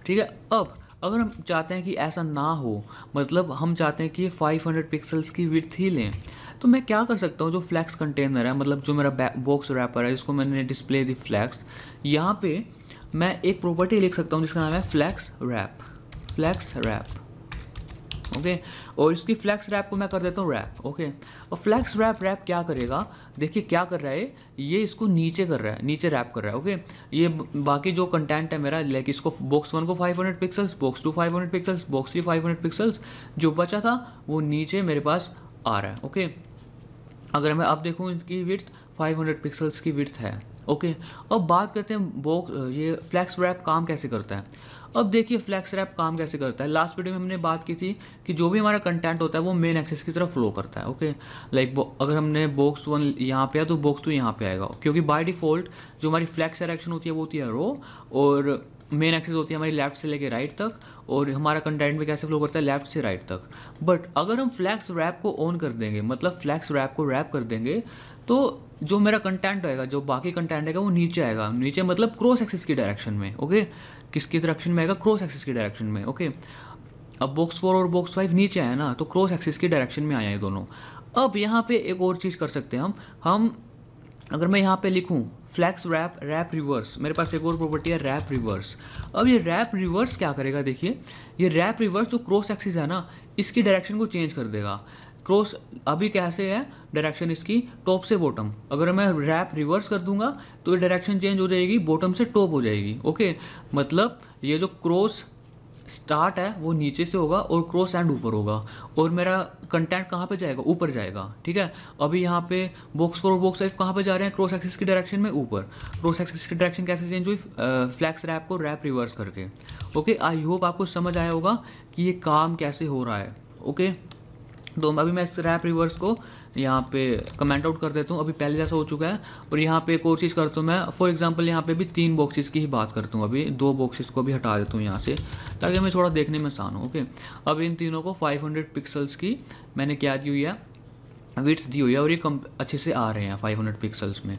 ठीक है अब अगर हम चाहते हैं कि ऐसा ना हो मतलब हम चाहते हैं कि 500 पिक्सल्स की विथ ही लें तो मैं क्या कर सकता हूँ जो फ्लैक्स कंटेनर है मतलब जो मेरा बॉक्स रैपर है इसको मैंने डिस्प्ले दी फ्लैक्स यहाँ पे मैं एक प्रॉपर्टी लिख सकता हूँ जिसका नाम है flex wrap flex wrap okay और इसकी फ्लैक्स रैप को मैं कर देता हूँ रैप ओके और फ्लैक्स रैप रैप क्या करेगा देखिए क्या कर रहा है ये इसको नीचे कर रहा है नीचे रैप कर रहा है ओके ये बाकी जो कंटेंट है मेरा लाइक इसको बॉक्स वन को 500 pixels box two 500 pixels box three 500 pixels जो बचा था वो नीचे मेरे पास आ रहा है ओके अगर मैं अब देखूँ इनकी विर्थ फाइव पिक्सल्स की विर्थ है ओके अब बात करते हैं बॉक्स ये फ्लैक्स रैप काम कैसे करता है अब देखिए फ्लैक्स रैप काम कैसे करता है लास्ट वीडियो में हमने बात की थी कि जो भी हमारा कंटेंट होता है वो मेन एक्सेस की तरफ फ्लो करता है ओके लाइक अगर हमने बॉक्स वन यहाँ पे आया तो बॉक्स टू यहाँ पे आएगा क्योंकि बाय डिफ़ॉल्ट जो हमारी फ्लैक्स एरेक्शन होती है वो होती है रो और मेन एक्सेस होती है हमारी लेफ्ट से लेके राइट तक और हमारा कंटेंट भी कैसे फ्लो करता है लेफ्ट से राइट तक बट अगर हम फ्लैक्स रैप को ऑन कर देंगे मतलब फ्लैक्स रैप को रैप कर देंगे तो जो मेरा कंटेंट होएगा जो बाकी कंटेंट है वो नीचे आएगा नीचे मतलब क्रॉस एक्सिस की डायरेक्शन में ओके किसके डायरेक्शन में आएगा क्रॉस एक्सिस के डायरेक्शन में ओके अब बॉक्स फोर और बॉक्स फाइव नीचे आया ना तो क्रॉस एक्सिस के डायरेक्शन में आया ये दोनों अब यहाँ पे एक और चीज़ कर सकते हैं हम हम अगर मैं यहाँ पे लिखूँ फ्लैक्स रैप रैप रिवर्स मेरे पास एक और प्रॉपर्टी है रैप रिवर्स अब ये रैप रिवर्स क्या करेगा देखिए ये रैप रिवर्स जो क्रॉस एक्सिस है ना इसकी डायरेक्शन को चेंज कर देगा क्रॉस अभी कैसे है डायरेक्शन इसकी टॉप से बॉटम अगर मैं रैप रिवर्स कर दूंगा तो ये डायरेक्शन चेंज हो जाएगी बॉटम से टॉप हो जाएगी ओके मतलब ये जो क्रॉस स्टार्ट है वो नीचे से होगा और क्रॉस एंड ऊपर होगा और मेरा कंटेंट कहाँ पे जाएगा ऊपर जाएगा ठीक है अभी यहाँ पे बॉक्स फोर बॉक्स फाइव कहाँ पे जा रहे हैं क्रॉस एक्सिस की डायरेक्शन में ऊपर क्रॉस एक्सिस की डायरेक्शन कैसे चेंज हुई फ्लैक्स रैप को रैप रिवर्स करके ओके आई होप आपको समझ आया होगा कि ये काम कैसे हो रहा है ओके तो अभी मैं इस रैप रिवर्स को यहाँ पे कमेंट आउट कर देता हूँ अभी पहले जैसा हो चुका है और यहाँ पे एक और चीज़ करता हूँ मैं फॉर एग्जांपल यहाँ पे भी तीन बॉक्सेस की ही बात करता हूँ अभी दो बॉक्सेस को भी हटा देता हूँ यहाँ से ताकि हमें थोड़ा देखने में आसान हो ओके अब इन तीनों को 500 पिक्सल्स की मैंने क्या दी हुई है विथ्स दी हुई है और ये कम अच्छे से आ रहे हैं 500 पिक्सल्स में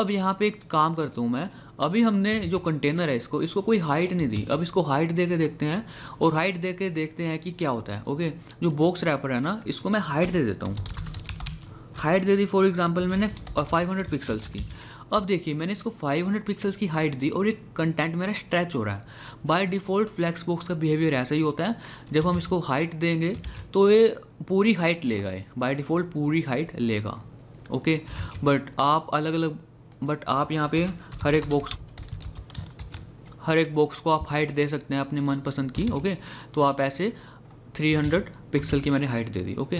अब यहाँ पे एक काम करता हूँ मैं अभी हमने जो कंटेनर है इसको इसको कोई हाइट नहीं दी अब इसको हाइट दे के देखते हैं और हाइट दे के देखते हैं कि क्या होता है ओके जो बॉक्स रैपर है ना इसको मैं हाइट दे देता हूँ हाइट दे दी फॉर एग्जाम्पल मैंने 500 पिक्सल्स की अब देखिए मैंने इसको 500 पिक्सल्स की हाइट दी और एक कंटेंट मेरा स्ट्रेच हो रहा है बाय डिफ़ॉल्ट फ्लैक्स बॉक्स का बिहेवियर ऐसा ही होता है जब हम इसको हाइट देंगे तो ये पूरी हाइट लेगा ये बाय डिफ़ॉल्ट पूरी हाइट लेगा ओके बट आप अलग अलग बट आप यहाँ पे हर एक बॉक्स हर एक बॉक्स को आप हाइट दे सकते हैं अपने मनपसंद की ओके तो आप ऐसे थ्री पिक्सल की मैंने हाइट दे दी ओके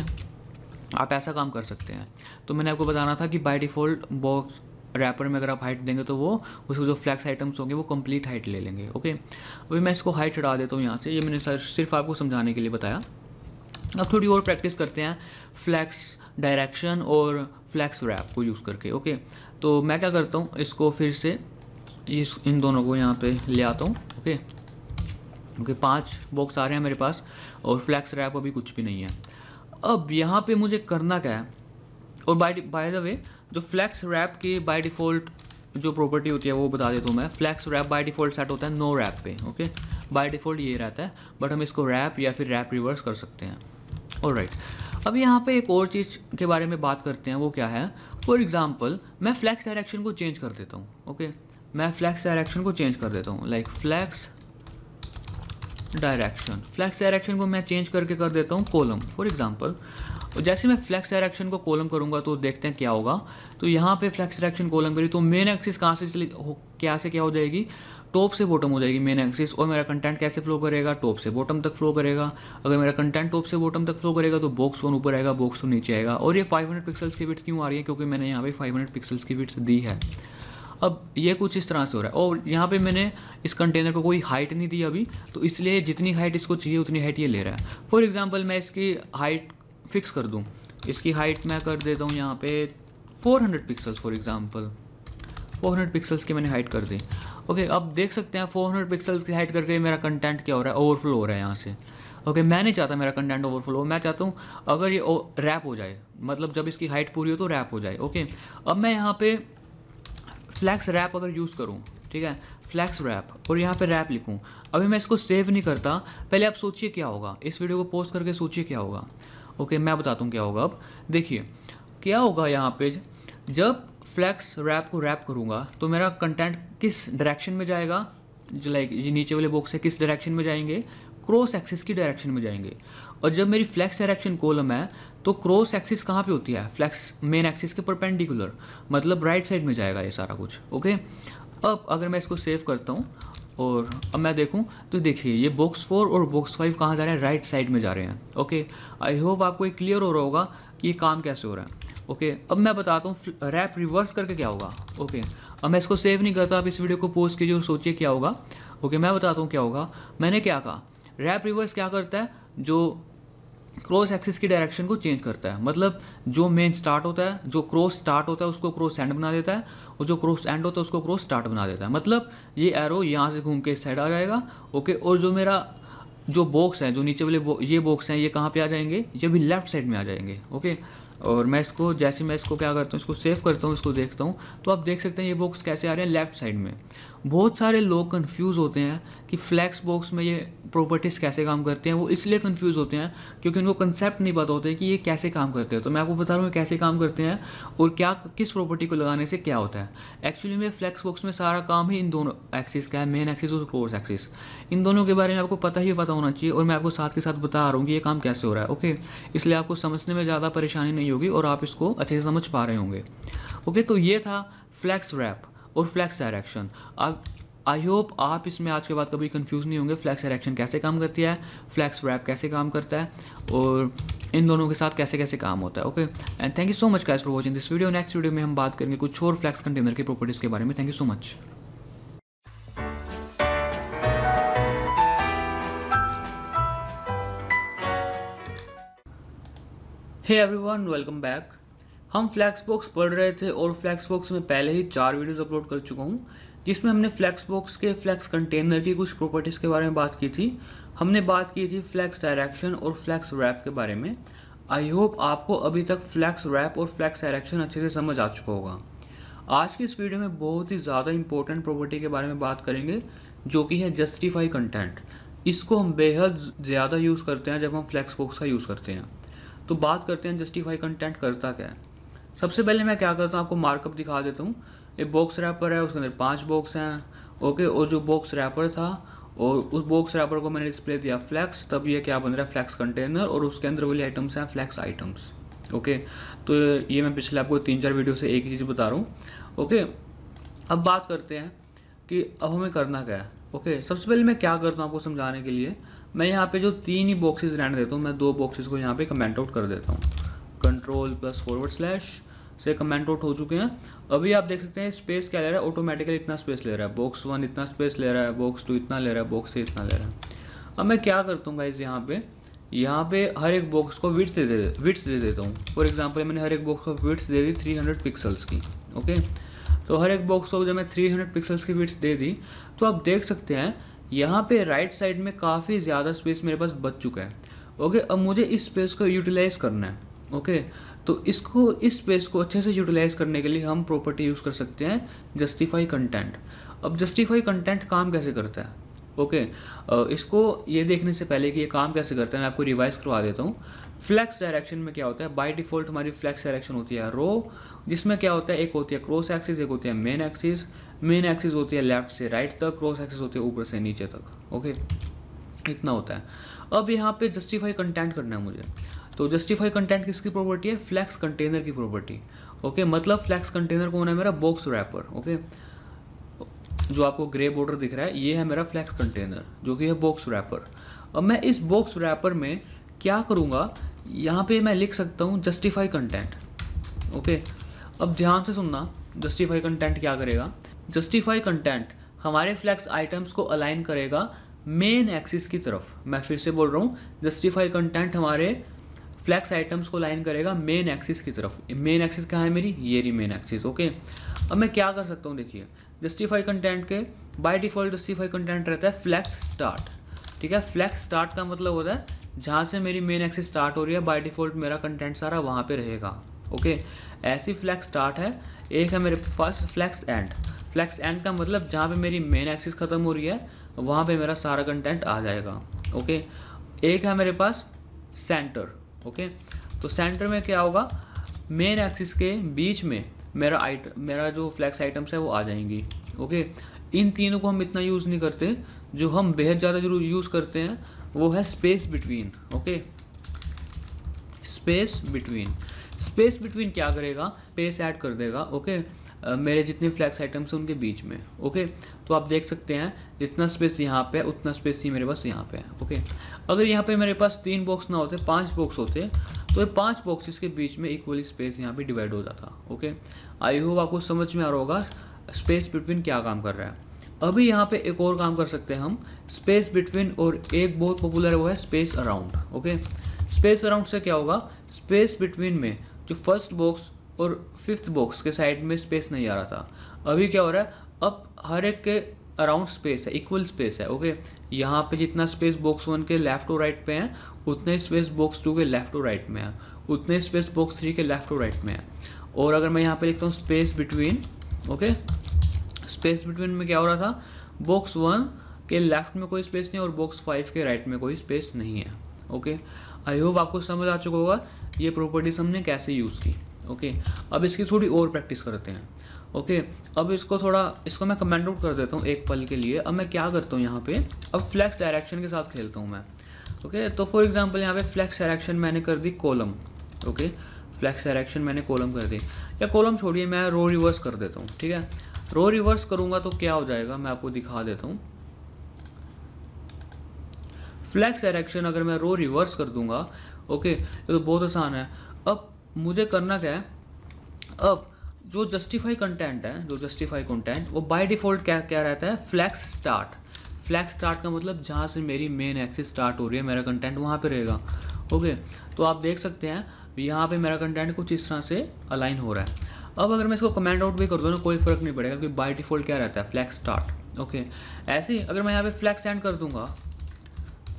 आप ऐसा काम कर सकते हैं तो मैंने आपको बताना था कि बाय डिफ़ॉल्ट बॉक्स रैपर में अगर आप हाइट देंगे तो वो उसको जो फ्लैक्स आइटम्स होंगे वो कंप्लीट हाइट ले लेंगे ओके अभी मैं इसको हाइट चढ़ा देता हूँ यहाँ से ये मैंने सिर्फ आपको समझाने के लिए बताया अब थोड़ी और प्रैक्टिस करते हैं फ्लैक्स डायरेक्शन और फ्लैक्स रैप को यूज़ करके ओके तो मैं क्या करता हूँ इसको फिर से इस इन दोनों को यहाँ पे ले आता हूँ ओके ओके पांच बॉक्स आ रहे हैं मेरे पास और फ्लैक्स रैप अभी कुछ भी नहीं है अब यहाँ पे मुझे करना क्या है और बाय बाय द वे जो फ्लैक्स रैप की बाय डिफ़ॉल्ट जो प्रॉपर्टी होती है वो बता देता हूँ मैं flex wrap by default set होता है नो रैप पे ओके बाय डिफ़ॉल्ट ये रहता है बट हम इसको रैप या फिर रैप रिवर्स कर सकते हैं और राइट अब यहाँ पे एक और चीज़ के बारे में बात करते हैं वो क्या है फॉर एग्ज़ाम्पल मैं फ्लैक्स डायरेक्शन को चेंज कर देता हूँ ओके मैं फ्लैक्स डायरेक्शन को चेंज कर देता हूँ like flex direction flex direction को मैं चेंज करके कर देता हूँ कॉलम फॉर एग्ज़ाम्पल और तो जैसे मैं फ्लैक्स डायरेक्शन को कॉलम करूँगा तो देखते हैं क्या होगा तो यहाँ पे फ्लैक्स डायरेक्शन कॉलम करी तो मेन एक्सिस कहाँ से चली क्या से क्या हो जाएगी टॉप से बॉटम हो जाएगी मेन एक्सिस और मेरा कंटेंट कैसे फ्लो करेगा टॉप से बॉटम तक फ्लो करेगा अगर मेरा कंटेंट टॉप से बॉटम तक फ्लो करेगा तो बॉक्स वन ऊपर आएगा बॉक्स टू नीचे आएगा और ये 500 पिक्सल्स की विट क्यों आ रही है क्योंकि मैंने यहाँ पे 500 पिक्सल्स की विट दी है अब ये कुछ इस तरह से हो रहा है और यहाँ पे मैंने इस कंटेनर को कोई हाइट नहीं दी अभी तो इसलिए जितनी हाइट इसको चाहिए उतनी हाइट ये ले रहा है फॉर एग्जाम्पल मैं इसकी हाइट फिक्स कर दूँ इसकी हाइट मैं कर देता हूँ यहाँ पे 400 पिक्सल्स फॉर एग्जांपल 400 पिक्सल्स की मैंने हाइट कर दी ओके अब देख सकते हैं 400 पिक्सल्स की हाइट करके मेरा कंटेंट क्या हो रहा है ओवरफ्लो हो रहा है यहाँ से ओके मैं नहीं चाहता मेरा कंटेंट ओवरफ्लो हो मैं चाहता हूँ अगर ये रैप हो जाए मतलब जब इसकी हाइट पूरी हो तो रैप हो जाए ओके अब मैं यहाँ पे फ्लैक्स रैप अगर यूज़ करूँ ठीक है फ्लैक्स रैप और यहाँ पे रैप लिखूँ अभी मैं इसको सेव नहीं करता पहले आप सोचिए क्या होगा इस वीडियो को पोस्ट करके सोचिए क्या होगा ओके मैं बताता हूँ क्या होगा अब देखिए क्या होगा यहाँ पे जब फ्लैक्स रैप को रैप करूँगा तो मेरा कंटेंट किस डायरेक्शन में जाएगा लाइक ये नीचे वाले बॉक्स है किस डायरेक्शन में जाएंगे क्रॉस एक्सिस की डायरेक्शन में जाएंगे और जब मेरी फ्लैक्स डायरेक्शन कॉलम है तो क्रॉस एक्सिस कहाँ पे होती है फ्लैक्स मेन एक्सिस के परपेंडिकुलर मतलब राइट साइड में जाएगा ये सारा कुछ ओके अब अगर मैं इसको सेव करता हूँ और अब मैं देखूं तो देखिए ये बॉक्स फोर और बॉक्स फाइव कहाँ जा रहे हैं राइट साइड में जा रहे हैं ओके आई होप आपको ये क्लियर हो रहा होगा कि ये काम कैसे हो रहा है ओके अब मैं बताता हूँ रैप रिवर्स करके क्या होगा ओके अब मैं इसको सेव नहीं करता आप इस वीडियो को पोस्ट कीजिए और सोचिए क्या होगा ओके मैं बताता हूँ क्या होगा मैंने क्या कहा रैप रिवर्स क्या करता है जो क्रॉस एक्सिस की डायरेक्शन को चेंज करता है मतलब जो मेन स्टार्ट होता है जो क्रॉस स्टार्ट होता है उसको क्रॉस एंड बना देता है और जो क्रॉस एंड होता है उसको क्रॉस स्टार्ट बना देता है मतलब ये एरो यहाँ से घूम के इस साइड आ जाएगा ओके और जो मेरा जो बॉक्स है जो नीचे वाले बो, ये बॉक्स हैं ये कहाँ पर आ जाएंगे ये भी लेफ्ट साइड में आ जाएंगे ओके और मैं इसको जैसे मैं इसको क्या करता हूँ इसको सेव करता हूँ इसको देखता हूँ तो आप देख सकते हैं ये बॉक्स कैसे आ रहे हैं लेफ्ट साइड में बहुत सारे लोग कंफ्यूज होते हैं कि फ्लैक्स बॉक्स में ये प्रॉपर्टीज़ कैसे काम करते हैं वो इसलिए कंफ्यूज होते हैं क्योंकि उनको कंसेप्ट नहीं पता होता कि ये कैसे काम करते हैं तो मैं आपको बता रहा हूँ कैसे काम करते हैं और क्या किस प्रॉपर्टी को लगाने से क्या होता है एक्चुअली में फ्लैक्स बॉक्स में सारा काम ही इन दोनों एक्सिस का है मेन एक्सिस और कोर्स एक्सिस इन दोनों के बारे में आपको पता ही पता होना चाहिए और मैं आपको साथ के साथ बता रहा हूँ कि ये काम कैसे हो रहा है ओके इसलिए आपको समझने में ज़्यादा परेशानी नहीं होगी और आप इसको अच्छे से समझ पा रहे होंगे ओके तो ये था फ्लैक्स रैप और फ्लैक्स डायरेक्शन अब आई होप आप इसमें आज के बाद कभी कंफ्यूज नहीं होंगे फ्लैक्स डायरेक्शन कैसे काम करती है फ्लैक्स रैप कैसे काम करता है और इन दोनों के साथ कैसे कैसे काम होता है okay and thank you so much guys for watching this video next video में हम बात करेंगे कुछ और फ्लैक्स कंटेनर के प्रॉपर्टीज़ के बारे में thank you so much everyone welcome back हम फ्लैक्स बॉक्स पढ़ रहे थे और फ्लैक्स बॉक्स में पहले ही चार वीडियोस अपलोड कर चुका हूँ जिसमें हमने फ्लैक्स बॉक्स के फ्लैक्स कंटेनर की कुछ प्रॉपर्टीज़ के बारे में बात की थी हमने बात की थी फ्लैक्स डायरेक्शन और फ्लैक्स रैप के बारे में आई होप आपको अभी तक फ्लैक्स रैप और फ्लैक्स डायरेक्शन अच्छे से समझ आ चुका होगा आज की इस वीडियो में बहुत ही ज़्यादा इंपॉर्टेंट प्रॉपर्टी के बारे में बात करेंगे जो कि है जस्टिफाई कंटेंट इसको हम बेहद ज़्यादा यूज़ करते हैं जब हम फ्लैक्स बॉक्स का यूज़ करते हैं तो बात करते हैं जस्टिफाई कंटेंट करता क्या है सबसे पहले मैं क्या करता हूँ आपको मार्कअप दिखा देता हूँ ये बॉक्स रैपर है उसके अंदर पाँच बॉक्स हैं ओके और जो बॉक्स रैपर था और उस बॉक्स रैपर को मैंने डिस्प्ले दिया फ्लैक्स तब ये क्या बन रहा है फ्लैक्स कंटेनर और उसके अंदर वाली आइटम्स हैं फ्लैक्स आइटम्स ओके तो ये मैं पिछले आपको तीन चार वीडियो से एक ही चीज़ बता रहा हूँ ओके अब बात करते हैं कि अब हमें करना क्या है ओके सबसे पहले मैं क्या करता हूँ आपको समझाने के लिए मैं यहाँ पे जो तीन ही बॉक्सेस रहने देता हूँ मैं दो बॉक्सेस को यहाँ पे कमेंट आउट कर देता हूँ कंट्रोल प्लस फॉरवर्ड स्लैश से कमेंट आउट हो चुके हैं अभी आप देख सकते हैं स्पेस क्या ले रहा है ऑटोमेटिकली इतना स्पेस ले रहा है बॉक्स वन इतना स्पेस ले रहा है बॉक्स टू इतना ले रहा है बॉक्स थ्री इतना ले रहा है अब मैं क्या करता हूँ गाइज यहाँ पे यहाँ पे हर एक बॉक्स को विट्स दे दे विट्स दे देता हूँ फॉर एग्जाम्पल मैंने हर एक बॉक्स को विट्स दे दी हंड्रेड पिक्सल्स की ओके तो हर एक बॉक्स को जब मैं हंड्रेड पिक्सल्स की विट्स दे दी तो आप देख सकते हैं यहाँ पे राइट साइड में काफ़ी ज़्यादा स्पेस मेरे पास बच चुका है ओके अब मुझे इस स्पेस को यूटिलाइज़ करना है ओके तो इसको इस स्पेस को अच्छे से यूटिलाइज करने के लिए हम प्रॉपर्टी यूज़ कर सकते हैं जस्टिफाई कंटेंट अब जस्टिफाई कंटेंट काम कैसे करता है ओके okay, इसको ये देखने से पहले कि ये काम कैसे करता है मैं आपको रिवाइज करवा देता हूँ फ्लैक्स डायरेक्शन में क्या होता है बाई डिफ़ॉल्ट हमारी फ्लैक्स डायरेक्शन होती है रो जिसमें क्या होता है एक होती है क्रॉस एक्सिस एक होती है मेन एक्सिस मेन एक्सिस होती है लेफ्ट से राइट तक क्रॉस एक्सिस होती है ऊपर से नीचे तक ओके okay? इतना होता है अब यहाँ पे जस्टिफाई कंटेंट करना है मुझे तो जस्टिफाई कंटेंट किसकी प्रॉपर्टी है फ्लैक्स कंटेनर की प्रॉपर्टी ओके मतलब फ्लैक्स कंटेनर कौन है मेरा बॉक्स रैपर ओके जो आपको ग्रे बॉर्डर दिख रहा है ये है मेरा फ्लैक्स कंटेनर जो कि है बॉक्स रैपर अब मैं इस बॉक्स रैपर में क्या करूँगा यहाँ पे मैं लिख सकता हूँ जस्टिफाई कंटेंट ओके अब ध्यान से सुनना जस्टिफाई कंटेंट क्या करेगा जस्टिफाई कंटेंट हमारे फ्लैक्स आइटम्स को अलाइन करेगा मेन एक्सिस की तरफ मैं फिर से बोल रहा हूँ जस्टिफाई कंटेंट हमारे फ्लैक्स आइटम्स को लाइन करेगा मेन एक्सिस की तरफ मेन एक्सिस कहाँ है मेरी ये रही मेन एक्सिस ओके अब मैं क्या कर सकता हूँ देखिए जस्टिफाई कंटेंट के बाय डिफॉल्ट जस्टिफाई कंटेंट रहता है फ्लैक्स स्टार्ट ठीक है फ्लैक्स स्टार्ट का मतलब होता है जहाँ से मेरी मेन एक्सिस स्टार्ट हो रही है बाय डिफ़ॉल्ट मेरा कंटेंट सारा वहाँ पे रहेगा ओके ऐसी फ्लैक्स स्टार्ट है एक है मेरे first flex end flex end का मतलब जहाँ पे मेरी मेन एक्सिस ख़त्म हो रही है वहाँ पे मेरा सारा कंटेंट आ जाएगा ओके एक है मेरे पास सेंटर ओके तो सेंटर में क्या होगा मेन एक्सिस के बीच में मेरा आइट मेरा जो फ्लैक्स आइटम्स है वो आ जाएंगी ओके इन तीनों को हम इतना यूज़ नहीं करते जो हम बेहद ज़्यादा जरूर यूज़ करते हैं वो है space between okay space between space between क्या करेगा स्पेस ऐड कर देगा ओके आ, मेरे जितने फ्लैक्स आइटम्स हैं उनके बीच में ओके तो आप देख सकते हैं जितना स्पेस यहाँ पे है उतना स्पेस ही मेरे पास यहाँ पे है ओके अगर यहाँ पे मेरे पास तीन बॉक्स ना होते पांच बॉक्स होते तो ये पांच बॉक्सेस के बीच में इक्वली स्पेस यहाँ पे डिवाइड हो जाता ओके आई होप आपको समझ में आ रहा होगा स्पेस बिटवीन क्या काम कर रहा है अभी यहाँ पे एक और काम कर सकते हैं हम स्पेस बिटवीन और एक बहुत पॉपुलर वो है space around okay space around से क्या होगा स्पेस बिटवीन में जो फर्स्ट बॉक्स और फिफ्थ बॉक्स के साइड में स्पेस नहीं आ रहा था अभी क्या हो रहा है अब हर एक के अराउंड स्पेस है इक्वल स्पेस है ओके यहाँ पे जितना स्पेस बॉक्स वन के लेफ्ट टू राइट पे है उतने स्पेस बॉक्स टू के लेफ्ट टू राइट में है उतने स्पेस बॉक्स थ्री के लेफ्ट टू राइट में है और अगर मैं यहाँ पे लिखता हूँ space between okay space between में क्या हो रहा था बॉक्स वन के लेफ्ट में कोई स्पेस नहीं और बॉक्स फाइव के राइट में कोई स्पेस नहीं है ओके आई होप आपको समझ आ चुका होगा ये प्रॉपर्टीज हमने कैसे यूज़ की ओके अब इसकी थोड़ी और प्रैक्टिस करते हैं ओके अब इसको थोड़ा इसको मैं कमेंड आउट कर देता हूँ एक पल के लिए अब मैं क्या करता हूँ यहाँ पे अब फ्लैक्स डायरेक्शन के साथ खेलता हूँ मैं ओके तो फॉर एग्जांपल यहाँ पे फ्लैक्स डायरेक्शन मैंने कर दी कॉलम ओके फ्लैक्स डायरेक्शन मैंने कॉलम कर दी या कॉलम छोड़िए मैं रो रिवर्स कर देता हूँ ठीक है रो रिवर्स करूँगा तो क्या हो जाएगा मैं आपको दिखा देता हूँ फ्लैक्स डायरेक्शन अगर मैं रो रिवर्स कर दूंगा ओके ये तो बहुत आसान है अब मुझे करना क्या है अब जो जस्टिफाई कंटेंट है जो जस्टिफाई कंटेंट वो बाय डिफ़ॉल्ट क्या क्या रहता है फ्लैक्स स्टार्ट फ्लैक्स स्टार्ट का मतलब जहाँ से मेरी मेन एक्सिस स्टार्ट हो रही है मेरा कंटेंट वहाँ पे रहेगा ओके तो आप देख सकते हैं यहाँ पे मेरा कंटेंट कुछ इस तरह से अलाइन हो रहा है अब अगर मैं इसको कमेंट आउट भी कर दूँ ना कोई फ़र्क नहीं पड़ेगा क्योंकि बाई डिफ़ॉल्ट क्या रहता है फ्लैक्स स्टार्ट ओके ऐसे ही अगर मैं यहाँ पे फ्लैक्स एंड कर दूँगा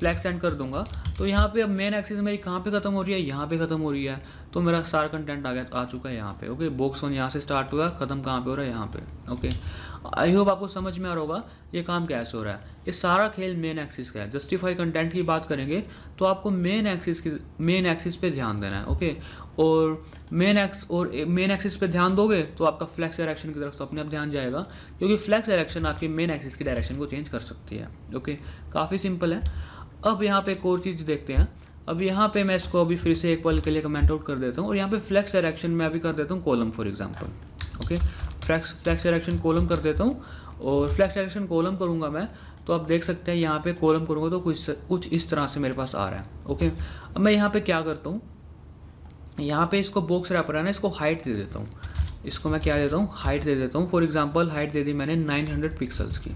फ्लैग सेंड कर दूंगा तो यहाँ पे अब मेन एक्सेस मेरी कहाँ पे ख़त्म हो रही है यहाँ पे ख़त्म हो रही है तो मेरा सारा कंटेंट आ गया आ चुका है यहाँ पे ओके बॉक्स ऑन यहाँ से स्टार्ट हुआ ख़त्म कहाँ पे हो रहा है यहाँ पे ओके आई होप आपको समझ में आ रहा होगा ये काम कैसे हो रहा है ये सारा खेल मेन एक्सिस का है जस्टिफाई कंटेंट की बात करेंगे तो आपको मेन एक्सिस की मेन एक्सिस पे ध्यान देना है ओके और मेन एक्स और मेन एक्सिस पे ध्यान दोगे तो आपका फ्लैक्स डायरेक्शन की तरफ तो अपने आप ध्यान जाएगा क्योंकि फ्लैक्स डायरेक्शन आपकी मेन एक्सिस की डायरेक्शन को चेंज कर सकती है ओके काफ़ी सिंपल है अब यहाँ पे एक और चीज़ देखते हैं अब यहाँ पे मैं इसको अभी फिर से एक पल के लिए कमेंट आउट कर देता हूँ और यहाँ पे फ्लैक्स डायरेक्शन में अभी कर देता हूँ column for example okay flex flex direction column कर देता हूँ और फ्लैक्स डायरेक्शन कॉलम करूँगा मैं तो आप देख सकते हैं यहाँ पे कॉलम करूँगा तो कुछ कुछ इस तरह से मेरे पास आ रहा है ओके अब मैं यहाँ पर क्या करता हूँ यहाँ पर इसको बॉक्स रैपर है ना इसको हाइट दे देता हूँ इसको मैं क्या देता हूँ हाइट दे देता हूँ फॉर एग्जाम्पल हाइट दे दी मैंने नाइन हंड्रेड पिक्सल्स की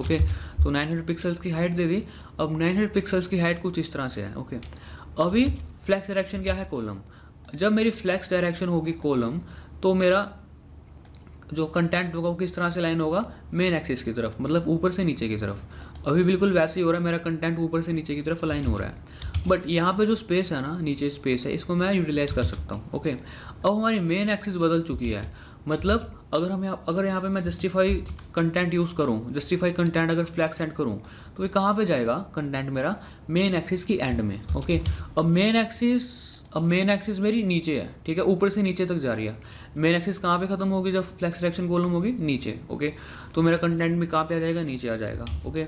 ओके तो 900 पिक्सल्स की हाइट दे दी अब 900 पिक्सल्स की हाइट कुछ इस तरह से है ओके अभी फ्लैक्स डायरेक्शन क्या है कॉलम जब मेरी फ्लैक्स डायरेक्शन होगी कॉलम तो मेरा जो कंटेंट होगा वो किस तरह से लाइन होगा मेन एक्सिस की तरफ मतलब ऊपर से नीचे की तरफ अभी बिल्कुल वैसे ही हो रहा है मेरा कंटेंट ऊपर से नीचे की तरफ अलाइन हो रहा है बट यहाँ पे जो स्पेस है ना नीचे स्पेस है इसको मैं यूटिलाइज़ कर सकता हूँ ओके अब हमारी मेन एक्सिस बदल चुकी है मतलब अगर हम यहाँ अगर यहाँ पे मैं जस्टिफाई कंटेंट यूज़ करूँ जस्टिफाई कंटेंट अगर फ्लैग सेंड करूँ तो ये कहाँ पे जाएगा कंटेंट मेरा मेन एक्सिस की एंड में ओके अब मेन एक्सिस अब मेन एक्सिस मेरी नीचे है ठीक है ऊपर से नीचे तक जा रही है मेन एक्सिस कहाँ पे ख़त्म होगी जब फ्लैक्स सिलेक्शन कॉलम होगी नीचे ओके तो मेरा कंटेंट भी कहाँ पे आ जाएगा नीचे आ जाएगा ओके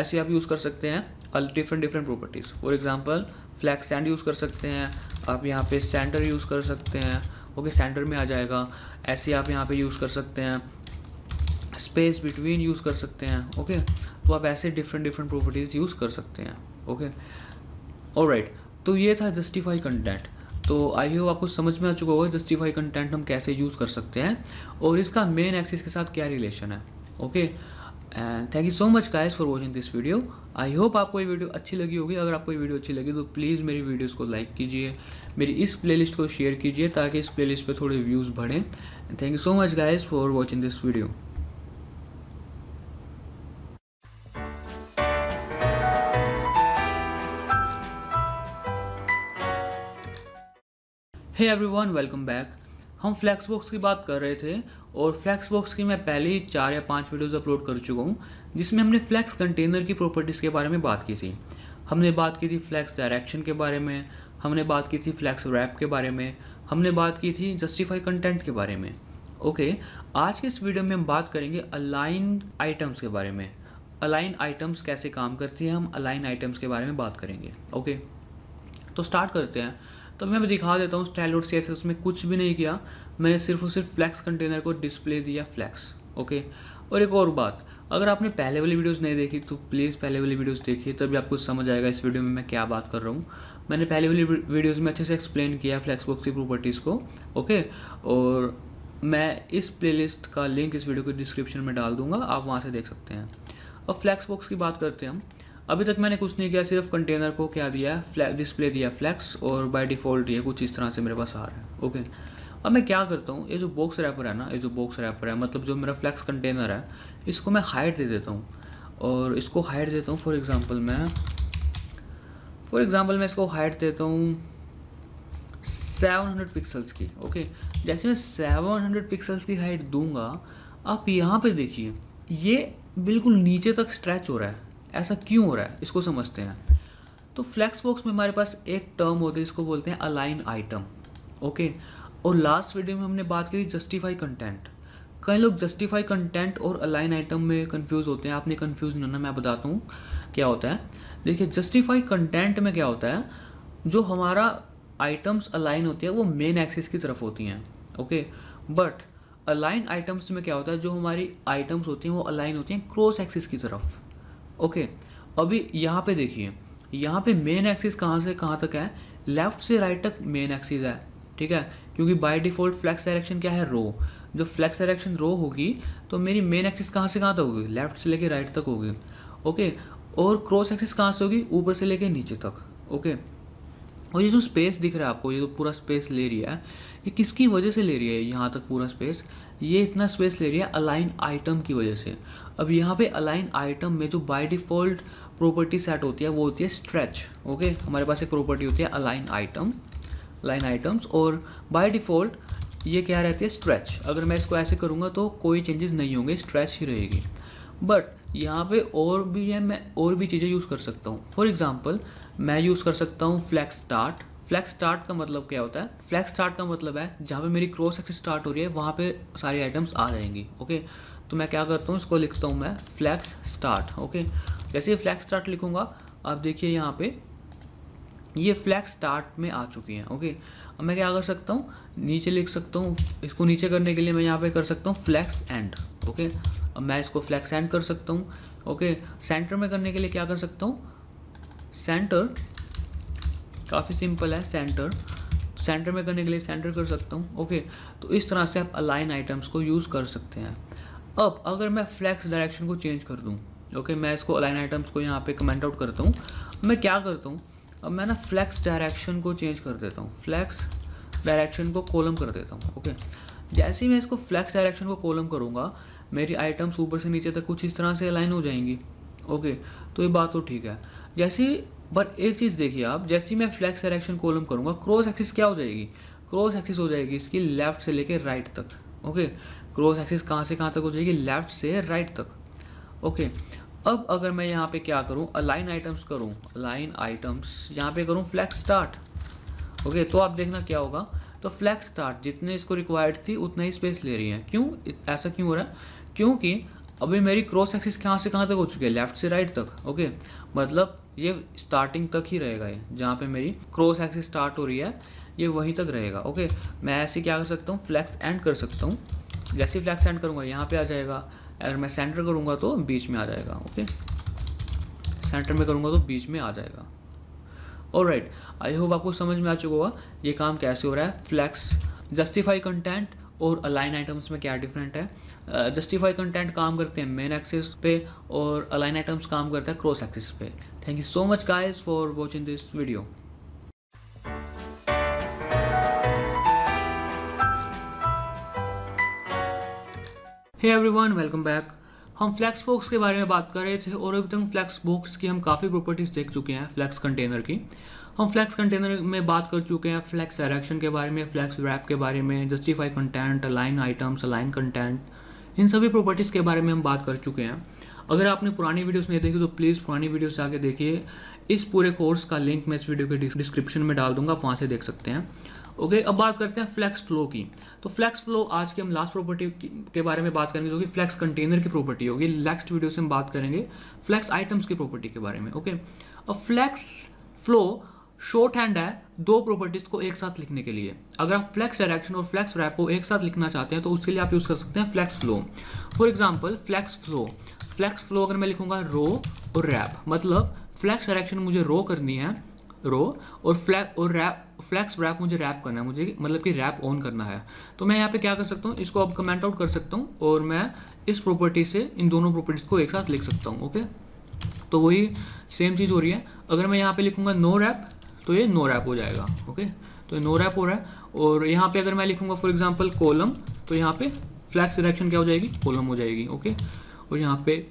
ऐसे आप यूज़ कर सकते हैं different different properties for example flex end use कर सकते हैं आप यहाँ पे सेंटर यूज़ कर सकते हैं ओके सेंटर में आ जाएगा ऐसे आप यहाँ पे यूज़ कर सकते हैं स्पेस बिटवीन यूज़ कर सकते हैं ओके तो आप ऐसे डिफरेंट डिफरेंट प्रॉपर्टीज़ यूज़ कर सकते हैं ओके और तो ये था जस्टिफाई कंटेंट तो आई होप आपको समझ में आ चुका होगा जस्टिफाई कंटेंट हम कैसे यूज़ कर सकते हैं और इसका मेन एक्सिस के साथ क्या रिलेशन है okay okay? And thank you so much guys for watching this video I hope आपको ये वीडियो अच्छी लगी होगी अगर आपको ये वीडियो अच्छी लगी तो प्लीज़ मेरी वीडियोस को लाइक कीजिए मेरी इस प्लेलिस्ट को शेयर कीजिए ताकि इस प्लेलिस्ट पे थोड़े व्यूज़ बढ़ें thank you so much guys for watching this video everyone welcome back हम फ्लैक्स बॉक्स की बात कर रहे थे और फ्लैक्स बॉक्स की मैं पहले ही चार या पाँच वीडियोज़ अपलोड कर चुका हूँ जिसमें हमने फ्लैक्स कंटेनर की प्रॉपर्टीज़ के बारे में बात की थी हमने बात की थी फ्लैक्स डायरेक्शन के बारे में हमने बात की थी फ्लैक्स रैप के बारे में हमने बात की थी जस्टिफाई कंटेंट के बारे में ओके आज के इस वीडियो में हम बात करेंगे अलाइन आइटम्स के बारे में अलाइन आइटम्स कैसे काम करती है हम अलाइन आइटम्स के बारे में बात करेंगे ओके तो स्टार्ट करते हैं तो मैं दिखा देता हूँ स्टाइल डॉट सी उसमें कुछ भी नहीं किया मैंने सिर्फ और सिर्फ फ्लैक्स कंटेनर को डिस्प्ले दिया फ्लैक्स ओके और एक और बात अगर आपने पहले वाली वीडियोस नहीं देखी तो प्लीज़ पहले वाली वीडियोस देखिए तभी आपको समझ आएगा इस वीडियो में मैं क्या बात कर रहा हूँ मैंने पहले वाली वीडियोस में अच्छे से एक्सप्लेन किया फ्लैक्स बॉक्स की प्रॉपर्टीज़ को ओके और मैं इस प्लेलिस्ट का लिंक इस वीडियो के डिस्क्रिप्शन में डाल दूंगा आप वहाँ से देख सकते हैं अब बॉक्स की बात करते हैं हम अभी तक मैंने कुछ नहीं किया सिर्फ कंटेनर को क्या दिया है डिस्प्ले दिया फ्लैक्स और बाय डिफ़ॉल्ट ये कुछ इस तरह से मेरे पास आ रहा है ओके अब मैं क्या करता हूँ ये जो बॉक्स रैपर है ना ये जो बॉक्स रैपर है मतलब जो मेरा फ्लैक्स कंटेनर है इसको मैं हाइट दे देता हूँ और इसको हाइट देता हूँ फॉर एग्ज़ाम्पल मैं फॉर एग्ज़ाम्पल मैं इसको हाइट देता हूँ 700 पिक्सल्स की ओके जैसे मैं 700 पिक्सल्स की हाइट दूंगा आप यहाँ पे देखिए ये बिल्कुल नीचे तक स्ट्रेच हो रहा है ऐसा क्यों हो रहा है इसको समझते हैं तो फ्लैक्स बॉक्स में हमारे पास एक टर्म होती है इसको बोलते हैं अलाइन आइटम ओके और लास्ट वीडियो में हमने बात करी जस्टिफाई कंटेंट कई लोग जस्टिफाई कंटेंट और अलाइन आइटम में कंफ्यूज होते हैं आपने कंफ्यूज नहीं होना मैं बताता हूँ क्या होता है देखिए जस्टिफाई कंटेंट में क्या होता है जो हमारा आइटम्स अलाइन होते हैं वो मेन एक्सिस की तरफ होती हैं ओके बट अलाइन आइटम्स में क्या होता है जो हमारी आइटम्स होती हैं वो अलाइन होती हैं क्रॉस एक्सिस की तरफ ओके अभी यहाँ पे देखिए यहाँ पे मेन एक्सिस कहाँ से कहाँ तक है लेफ्ट से राइट तक मेन एक्सिस है ठीक है क्योंकि बाय डिफ़ॉल्ट फ्लैक्स डायरेक्शन क्या है रो जो फ्लैक्स डायरेक्शन रो होगी तो मेरी मेन एक्सिस कहाँ से कहाँ तक होगी लेफ्ट से लेके राइट तक होगी ओके और क्रॉस एक्सिस कहाँ से होगी ऊपर से लेके नीचे तक ओके और ये जो स्पेस दिख रहा है आपको ये जो पूरा स्पेस ले रही है ये किसकी वजह से ले रही है यहाँ तक पूरा स्पेस ये इतना स्पेस ले रही है अलाइन आइटम की वजह से अब यहाँ पे अलाइन आइटम में जो बाय डिफ़ॉल्ट प्रॉपर्टी सेट होती है वो होती है स्ट्रेच ओके हमारे पास एक प्रॉपर्टी होती है अलाइन आइटम लाइन आइटम्स और बाय डिफ़ॉल्ट ये क्या रहती है स्ट्रेच अगर मैं इसको ऐसे करूँगा तो कोई चेंजेस नहीं होंगे स्ट्रेच ही रहेगी बट यहाँ पे और भी है मैं और भी चीज़ें यूज़ कर सकता हूँ फॉर एग्ज़ाम्पल मैं यूज़ कर सकता हूँ फ्लैक्स स्टार्ट फ्लैक्स स्टार्ट का मतलब क्या होता है फ्लैक्स स्टार्ट का मतलब है जहाँ पे मेरी क्रॉस एक्स स्टार्ट हो रही है वहाँ पे सारी आइटम्स आ जाएंगी ओके तो मैं क्या करता हूँ इसको लिखता हूँ मैं फ्लैक्स स्टार्ट ओके जैसे फ्लैक्स स्टार्ट लिखूँगा आप देखिए यहाँ पे ये फ्लैक्स स्टार्ट में आ चुकी हैं ओके अब मैं क्या कर सकता हूँ नीचे लिख सकता हूँ इसको नीचे करने के लिए मैं यहाँ पे कर सकता हूँ फ्लैक्स एंड ओके अब मैं इसको फ्लैक्स एंड कर सकता हूँ ओके सेंटर में करने के लिए क्या कर सकता हूँ सेंटर काफ़ी सिंपल है सेंटर सेंटर तो में करने के लिए सेंटर कर सकता हूँ ओके तो इस तरह से आप अलाइन आइटम्स को यूज़ कर सकते हैं अब अगर मैं फ्लैक्स डायरेक्शन को चेंज कर दूँ ओके मैं इसको अलाइन आइटम्स को यहाँ पे कमेंट आउट करता हूँ मैं क्या करता हूँ अब मैं ना फ्लैक्स डायरेक्शन को चेंज कर देता हूँ फ्लैक्स डायरेक्शन को कॉलम कर देता हूँ ओके जैसे ही मैं इसको फ्लैक्स डायरेक्शन को कॉलम करूँगा मेरी आइटम्स ऊपर से नीचे तक कुछ इस तरह से अलाइन हो जाएंगी ओके तो ये बात तो ठीक है जैसे बट एक चीज़ देखिए आप जैसे ही मैं फ्लैक्स डायरेक्शन कॉलम करूँगा क्रॉस एक्सिस क्या हो जाएगी क्रॉस एक्सिस हो जाएगी इसकी लेफ्ट से लेकर राइट तक ओके क्रॉस एक्सिस कहाँ से कहाँ तक हो जाएगी लेफ्ट से राइट तक ओके अब अगर मैं यहाँ पे क्या करूँ अलाइन आइटम्स करूँ अलाइन आइटम्स यहाँ पे करूँ फ्लैक्स स्टार्ट ओके तो आप देखना क्या होगा तो फ्लैक्स स्टार्ट जितने इसको रिक्वायर्ड थी उतना ही स्पेस ले रही है क्यों ऐसा क्यों हो रहा है क्योंकि अभी मेरी क्रॉस एक्सिस कहाँ से कहाँ तक हो चुकी है लेफ्ट से राइट तक ओके मतलब ये स्टार्टिंग तक ही रहेगा ये जहाँ पे मेरी क्रॉस एक्सिस स्टार्ट हो रही है ये वहीं तक रहेगा ओके मैं ऐसे क्या कर सकता हूँ फ्लैक्स एंड कर सकता हूँ जैसे फ्लैग सेंड करूँगा यहाँ पे आ जाएगा अगर मैं सेंटर करूँगा तो बीच में आ जाएगा ओके सेंटर में करूँगा तो बीच में आ जाएगा और राइट आई होप आपको समझ में आ चुका होगा ये काम कैसे हो रहा है फ्लैक्स जस्टिफाई कंटेंट और अलाइन आइटम्स में क्या डिफरेंट है जस्टिफाई कंटेंट काम करते हैं मेन एक्सिस पे और अलाइन आइटम्स काम करता है क्रॉस एक्सेस पे thank you so much guys for watching this video hey one welcome back हम फ्लैक्स बॉक्स के बारे में बात कर रहे थे और अभी तक फ्लैक्स बॉक्स की हम काफ़ी प्रॉपर्टीज़ देख चुके हैं फ्लैक्स कंटेनर की हम फ्लैक्स कंटेनर में बात कर चुके हैं फ्लैक्स एरेक्शन के बारे में फ्लैक्स रैप के बारे में justify content align items align content इन सभी प्रॉपर्टीज़ के बारे में हम बात कर चुके हैं अगर आपने पुरानी वीडियोस नहीं देखी तो प्लीज़ पुरानी वीडियोस आके देखिए इस पूरे कोर्स का लिंक मैं इस वीडियो के डिस्क्रिप्शन में डाल दूंगा आप वहाँ से देख सकते हैं ओके अब बात करते हैं फ्लैक्स फ्लो की तो फ्लैक्स फ्लो आज की हम लास्ट प्रॉपर्टी के बारे में बात करेंगे जो कि फ्लैक्स कंटेनर की प्रॉपर्टी होगी नेक्स्ट वीडियो से हम बात करेंगे फ्लैक्स आइटम्स की प्रॉपर्टी के बारे में ओके अब फ्लैक्स फ्लो शॉर्ट हैंड है दो प्रॉपर्टीज़ को एक साथ लिखने के लिए अगर आप फ्लैक्स डायरेक्शन और फ्लैक्स रैप को एक साथ लिखना चाहते हैं तो उसके लिए आप यूज़ कर सकते हैं flex flow for example flex flow flex flow अगर मैं लिखूंगा रो और रैप मतलब फ्लैक्स डायरेक्शन मुझे रो करनी है रो और फ्लैग और रैप फ्लैक्स रैप मुझे रैप करना है मुझे मतलब कि रैप ऑन करना है तो मैं यहाँ पे क्या कर सकता हूँ इसको अब कमेंट आउट कर सकता हूँ और मैं इस प्रॉपर्टी से इन दोनों प्रॉपर्टीज़ को एक साथ लिख सकता हूँ ओके तो वही सेम चीज़ हो रही है अगर मैं यहाँ पे लिखूँगा नो रैप तो ये नो रैप हो जाएगा ओके तो ये नो रैप हो रहा है और यहाँ पर अगर मैं लिखूँगा फॉर एग्ज़ाम्पल कोलम तो यहाँ पर फ्लैक्स डायरेक्शन क्या हो जाएगी कोलम हो जाएगी ओके और यहाँ पे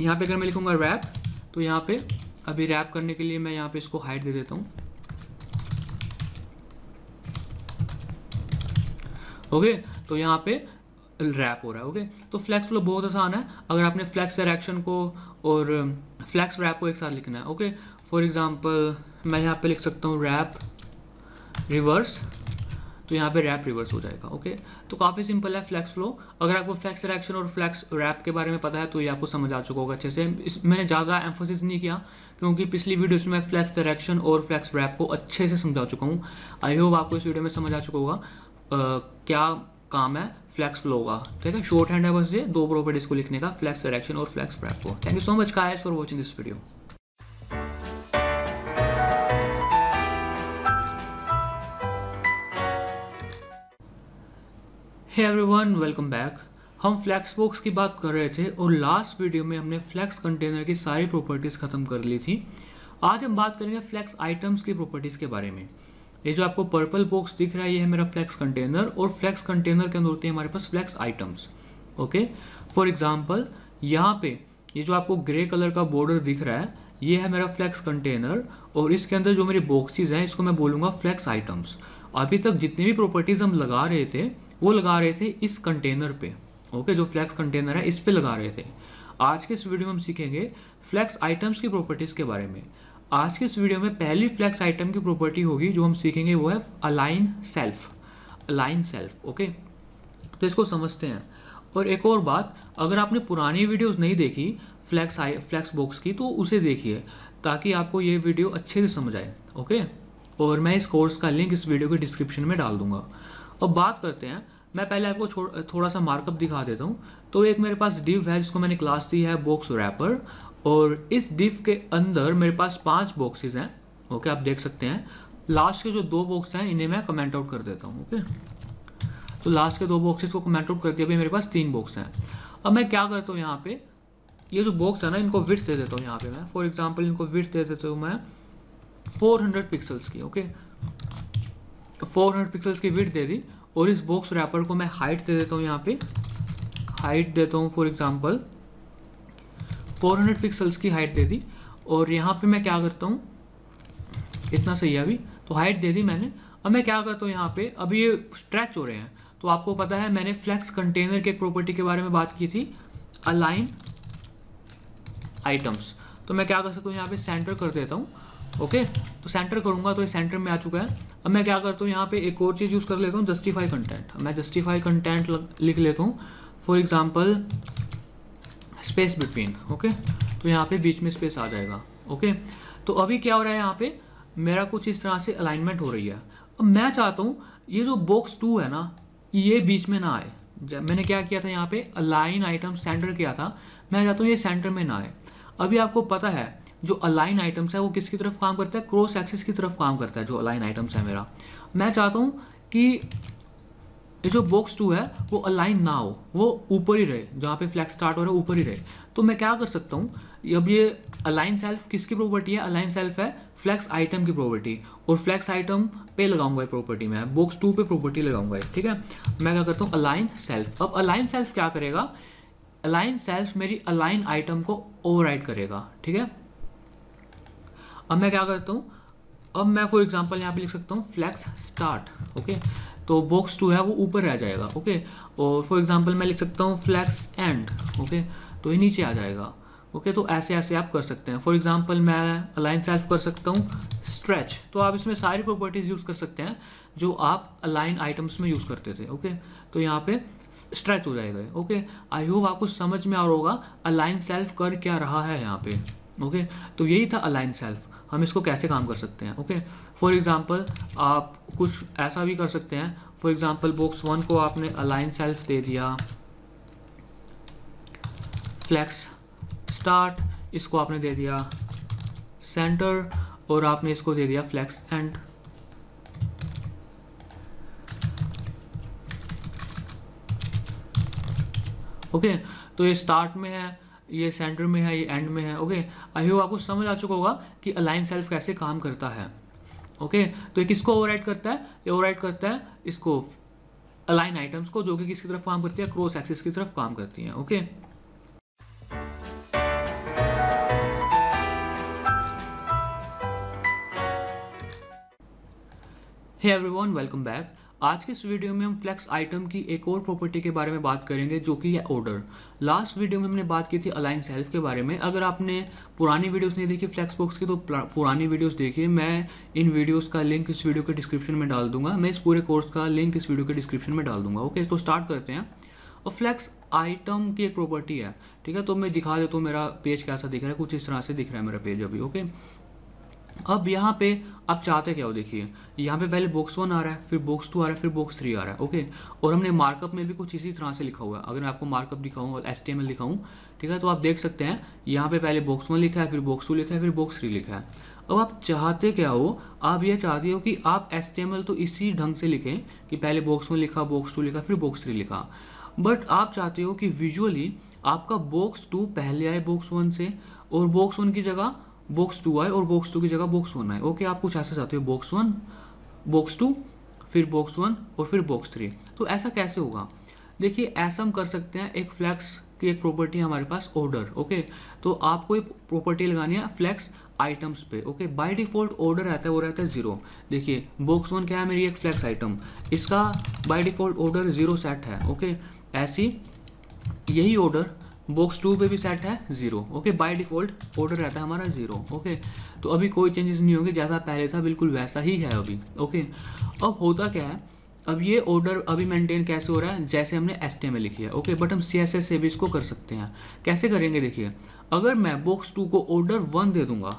यहाँ पर अगर मैं लिखूँगा रैप तो यहाँ पे अभी रैप करने के लिए मैं यहाँ पे इसको हाइट दे देता हूँ ओके तो यहाँ पे रैप हो रहा है ओके तो फ्लैक्स फ्लो बहुत आसान है अगर आपने फ्लैक्स डायरेक्शन को और फ्लैक्स um, रैप को एक साथ लिखना है ओके फॉर एग्जांपल मैं यहाँ पे लिख सकता हूँ रैप रिवर्स तो यहाँ पे रैप रिवर्स हो जाएगा ओके तो काफ़ी सिंपल है फ्लैक्स फ्लो अगर आपको फ्लैक्स रैक्शन और फ्लैक्स रैप के बारे में पता है तो ये आपको समझ आ चुका होगा अच्छे से इस मैंने ज़्यादा एम्फोसिस नहीं किया क्योंकि पिछली वीडियो में फ्लैक्स डायरेक्शन और फ्लैक्स रैप को अच्छे से समझा चुका हूँ आई होप आपको इस वीडियो में समझ आ चुका होगा क्या काम है फ्लैक्स फ्लो का ठीक है शॉर्ट हैंड है बस ये दो प्रॉपर्टीज इसको लिखने का फ्लैक्स डायरेक्शन और फ्लैक्स रैप को thank you so much guys for watching this video Hey everyone, welcome back हम फ्लैक्स बॉक्स की बात कर रहे थे और लास्ट वीडियो में हमने फ्लैक्स कंटेनर की सारी प्रॉपर्टीज़ ख़त्म कर ली थी आज हम बात करेंगे फ्लैक्स आइटम्स की प्रॉपर्टीज़ के बारे में ये जो आपको पर्पल बॉक्स दिख रहा है ये है मेरा फ्लैक्स कंटेनर और फ्लैक्स कंटेनर के अंदर होते हैं हमारे पास flex items okay for example यहाँ पे ये जो आपको ग्रे कलर का बॉर्डर दिख रहा है ये है मेरा फ्लैक्स कंटेनर और इसके अंदर जो मेरी बॉक्सेज हैं इसको मैं बोलूँगा फ्लैक्स आइटम्स अभी तक जितनी भी प्रॉपर्टीज़ हम लगा रहे थे वो लगा रहे थे इस कंटेनर पे ओके जो फ्लैक्स कंटेनर है इस पर लगा रहे थे आज के इस वीडियो में हम सीखेंगे फ्लैक्स आइटम्स की प्रॉपर्टीज़ के बारे में आज के इस वीडियो में पहली फ्लैक्स आइटम की प्रॉपर्टी होगी जो हम सीखेंगे वो है align self align self okay तो इसको समझते हैं और एक और बात अगर आपने पुरानी वीडियोस नहीं देखी फ्लैक्स आई फ्लैक्स बॉक्स की तो उसे देखिए ताकि आपको ये वीडियो अच्छे से समझ आए ओके और मैं इस कोर्स का लिंक इस वीडियो के डिस्क्रिप्शन में डाल दूंगा अब बात करते हैं मैं पहले आपको थोड़ा सा मार्कअप दिखा देता हूँ तो एक मेरे पास डिव है जिसको मैंने क्लास दी है बॉक्स रैपर और इस डिव के अंदर मेरे पास पांच बॉक्सेस हैं ओके आप देख सकते हैं लास्ट के जो दो बॉक्स हैं इन्हें मैं कमेंट आउट कर देता हूँ ओके तो लास्ट के दो बॉक्सेस को कमेंट आउट कर दिया अभी मेरे पास तीन बॉक्स हैं अब मैं क्या करता हूँ यहाँ पे ये जो बॉक्स है ना इनको विथ दे देता हूँ यहाँ पे मैं फॉर एग्जाम्पल इनको विथ दे देता हूँ मैं 400 पिक्सल्स की ओके 400 पिक्सल्स की विथ दे दी और इस बॉक्स रैपर को मैं हाइट दे देता हूँ यहाँ पे हाइट देता हूँ फॉर एग्ज़ाम्पल 400 पिक्सल्स की हाइट दे दी और यहाँ पे मैं क्या करता हूँ इतना सही है अभी तो हाइट दे दी मैंने अब मैं क्या करता हूँ यहाँ पे अभी ये स्ट्रेच हो रहे हैं तो आपको पता है मैंने फ्लैक्स कंटेनर के प्रॉपर्टी के बारे में बात की थी अलाइन आइटम्स तो मैं क्या कर सकता हूँ यहाँ पे सेंटर कर देता हूँ ओके तो सेंटर करूँगा तो ये सेंटर में आ चुका है अब मैं क्या करता हूँ यहाँ पे एक और चीज़ यूज़ कर लेता हूँ जस्टिफाई कंटेंट मैं जस्टिफाई कंटेंट लिख लेता हूँ for example space between okay तो यहाँ पे बीच में स्पेस आ जाएगा ओके तो अभी क्या हो रहा है यहाँ पे मेरा कुछ इस तरह से अलाइनमेंट हो रही है अब मैं चाहता हूँ ये जो बॉक्स टू है ना ये बीच में ना आए मैंने क्या किया था यहाँ पे अलाइन आइटम सेंटर किया था मैं चाहता हूँ ये सेंटर में ना आए अभी आपको पता है जो अलाइन आइटम्स है वो किसकी तरफ काम करता है क्रॉस एक्सिस की तरफ काम करता है जो अलाइन आइटम्स है मेरा मैं चाहता हूँ कि ये जो बॉक्स टू है वो अलाइन ना हो वो ऊपर ही रहे जहाँ पे फ्लैग स्टार्ट हो रहा है ऊपर ही रहे तो मैं क्या कर सकता हूँ अब ये अलाइन सेल्फ किसकी प्रॉपर्टी है अलाइन सेल्फ है फ्लैक्स आइटम की प्रॉपर्टी और फ्लैक्स आइटम पे लगाऊंगा प्रॉपर्टी में बॉक्स टू पे प्रॉपर्टी लगाऊंगा ठीक है मैं क्या करता हूँ अलाइन सेल्फ अब अलाइन सेल्फ क्या करेगा अलाइन सेल्फ मेरी अलाइन आइटम को ओवर करेगा ठीक है अब मैं क्या करता हूँ अब मैं फॉर एग्जाम्पल यहाँ पे लिख सकता हूँ फ्लैक्स स्टार्ट ओके तो बॉक्स टू है वो ऊपर रह जाएगा ओके और फॉर एग्जाम्पल मैं लिख सकता हूँ फ्लैक्स एंड ओके तो ये नीचे आ जाएगा ओके तो ऐसे ऐसे आप कर सकते हैं फॉर एग्जाम्पल मैं अलाइन सेल्फ कर सकता हूँ स्ट्रेच तो आप इसमें सारी प्रॉपर्टीज़ यूज़ कर सकते हैं जो आप अलाइन आइटम्स में यूज़ करते थे ओके तो यहाँ पे स्ट्रेच हो जाएगा ओके आई होप आपको समझ में आ रहा होगा अलाइन सेल्फ कर क्या रहा है यहाँ पे ओके तो यही था अलाइन सेल्फ हम इसको कैसे काम कर सकते हैं ओके फॉर एग्ज़ाम्पल आप कुछ ऐसा भी कर सकते हैं फॉर एग्ज़ाम्पल बॉक्स वन को आपने अलाइन सेल्फ दे दिया फ्लैक्स स्टार्ट इसको आपने दे दिया सेंटर और आपने इसको दे दिया फ्लैक्स एंड ओके तो ये स्टार्ट में है ये सेंटर में है ये एंड में है ओके आई होप आपको समझ आ चुका होगा कि अलाइन सेल्फ कैसे काम करता है ओके तो ये किसको ओवर करता है ये ओवर करता है इसको अलाइन आइटम्स को जो कि किसकी तरफ काम करती है क्रॉस एक्सिस की तरफ काम करती है okay hey everyone welcome back आज के इस वीडियो में हम फ्लेक्स आइटम की एक और प्रॉपर्टी के बारे में बात करेंगे जो कि है ऑर्डर लास्ट वीडियो में हमने बात की थी अलाइन सेल्फ के बारे में अगर आपने पुरानी वीडियोस नहीं देखी फ्लेक्स बॉक्स की तो पुरानी वीडियोस देखिए मैं इन वीडियोस का लिंक इस वीडियो के डिस्क्रिप्शन में डाल दूंगा मैं इस पूरे कोर्स का लिंक इस वीडियो के डिस्क्रिप्शन में डाल दूंगा ओके तो स्टार्ट करते हैं और फ्लैक्स आइटम की एक प्रॉपर्टी है ठीक है तो मैं दिखा देता तो हूँ मेरा पेज कैसा दिख रहा है कुछ इस तरह से दिख रहा है मेरा पेज अभी ओके अब यहाँ पे आप चाहते क्या हो देखिए यहाँ पे पहले बॉक्स वन आ रहा है फिर बॉक्स टू आ रहा है फिर बॉक्स थ्री आ रहा है ओके और हमने मार्कअप में भी कुछ इसी तरह से लिखा हुआ है अगर मैं आपको मार्कअप दिखाऊँ और एस टी एम दिखाऊँ ठीक है तो आप देख सकते हैं यहाँ पे पहले बॉक्स वन लिखा है फिर बॉक्स टू लिखा है फिर बॉक्स थ्री लिखा है अब आप चाहते क्या हो आप यह चाहते हो कि आप एस तो इसी ढंग से लिखें कि पहले बॉक्स वन लिखा बॉक्स टू लिखा फिर बॉक्स थ्री लिखा बट आप चाहते हो कि विजुअली आपका बॉक्स टू पहले आए बॉक्स वन से और बॉक्स वन की जगह बॉक्स टू आए और बॉक्स टू की जगह बॉक्स वन आए ओके आप कुछ ऐसा चाहते हो बॉक्स वन बॉक्स टू फिर बॉक्स वन और फिर बॉक्स थ्री तो ऐसा कैसे होगा देखिए ऐसा हम कर सकते हैं एक फ्लैक्स की एक प्रॉपर्टी है हमारे पास ऑर्डर ओके तो आपको एक प्रॉपर्टी लगानी है फ्लैक्स आइटम्स पे ओके बाय डिफॉल्ट ऑर्डर रहता है वो रहता है जीरो देखिए बॉक्स वन क्या है मेरी एक फ्लैक्स आइटम इसका by default order zero set है ओके ऐसी यही ऑर्डर बॉक्स टू पे भी सेट है zero okay by default order रहता है हमारा ज़ीरो ओके तो अभी कोई चेंजेस नहीं होंगे जैसा पहले था बिल्कुल वैसा ही है अभी ओके अब होता क्या है अब ये ऑर्डर अभी मेंटेन कैसे हो रहा है जैसे हमने एस में लिखी है ओके बट हम सी से भी इसको कर सकते हैं कैसे करेंगे देखिए अगर मैं बॉक्स टू को ऑर्डर वन दे दूंगा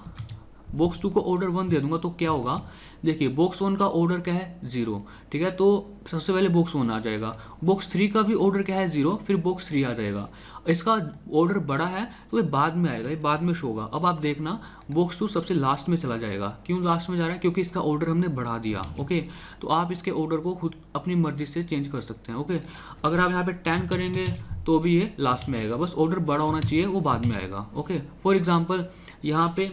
बॉक्स टू को ऑर्डर वन दे दूंगा तो क्या होगा देखिए बॉक्स वन का ऑर्डर क्या है ज़ीरो ठीक है तो सबसे पहले बॉक्स वन आ जाएगा बॉक्स थ्री का भी ऑर्डर क्या है ज़ीरो फिर बॉक्स थ्री आ जाएगा इसका ऑर्डर बड़ा है तो ये बाद में आएगा ये बाद में शो होगा अब आप देखना बॉक्स टू सबसे लास्ट में चला जाएगा क्यों लास्ट में जा रहा है क्योंकि इसका ऑर्डर हमने बढ़ा दिया ओके तो आप इसके ऑर्डर को खुद अपनी मर्जी से चेंज कर सकते हैं ओके अगर आप यहाँ पर टेन करेंगे तो भी ये लास्ट में आएगा बस ऑर्डर बड़ा होना चाहिए वो बाद में आएगा ओके फॉर एग्ज़ाम्पल यहाँ पे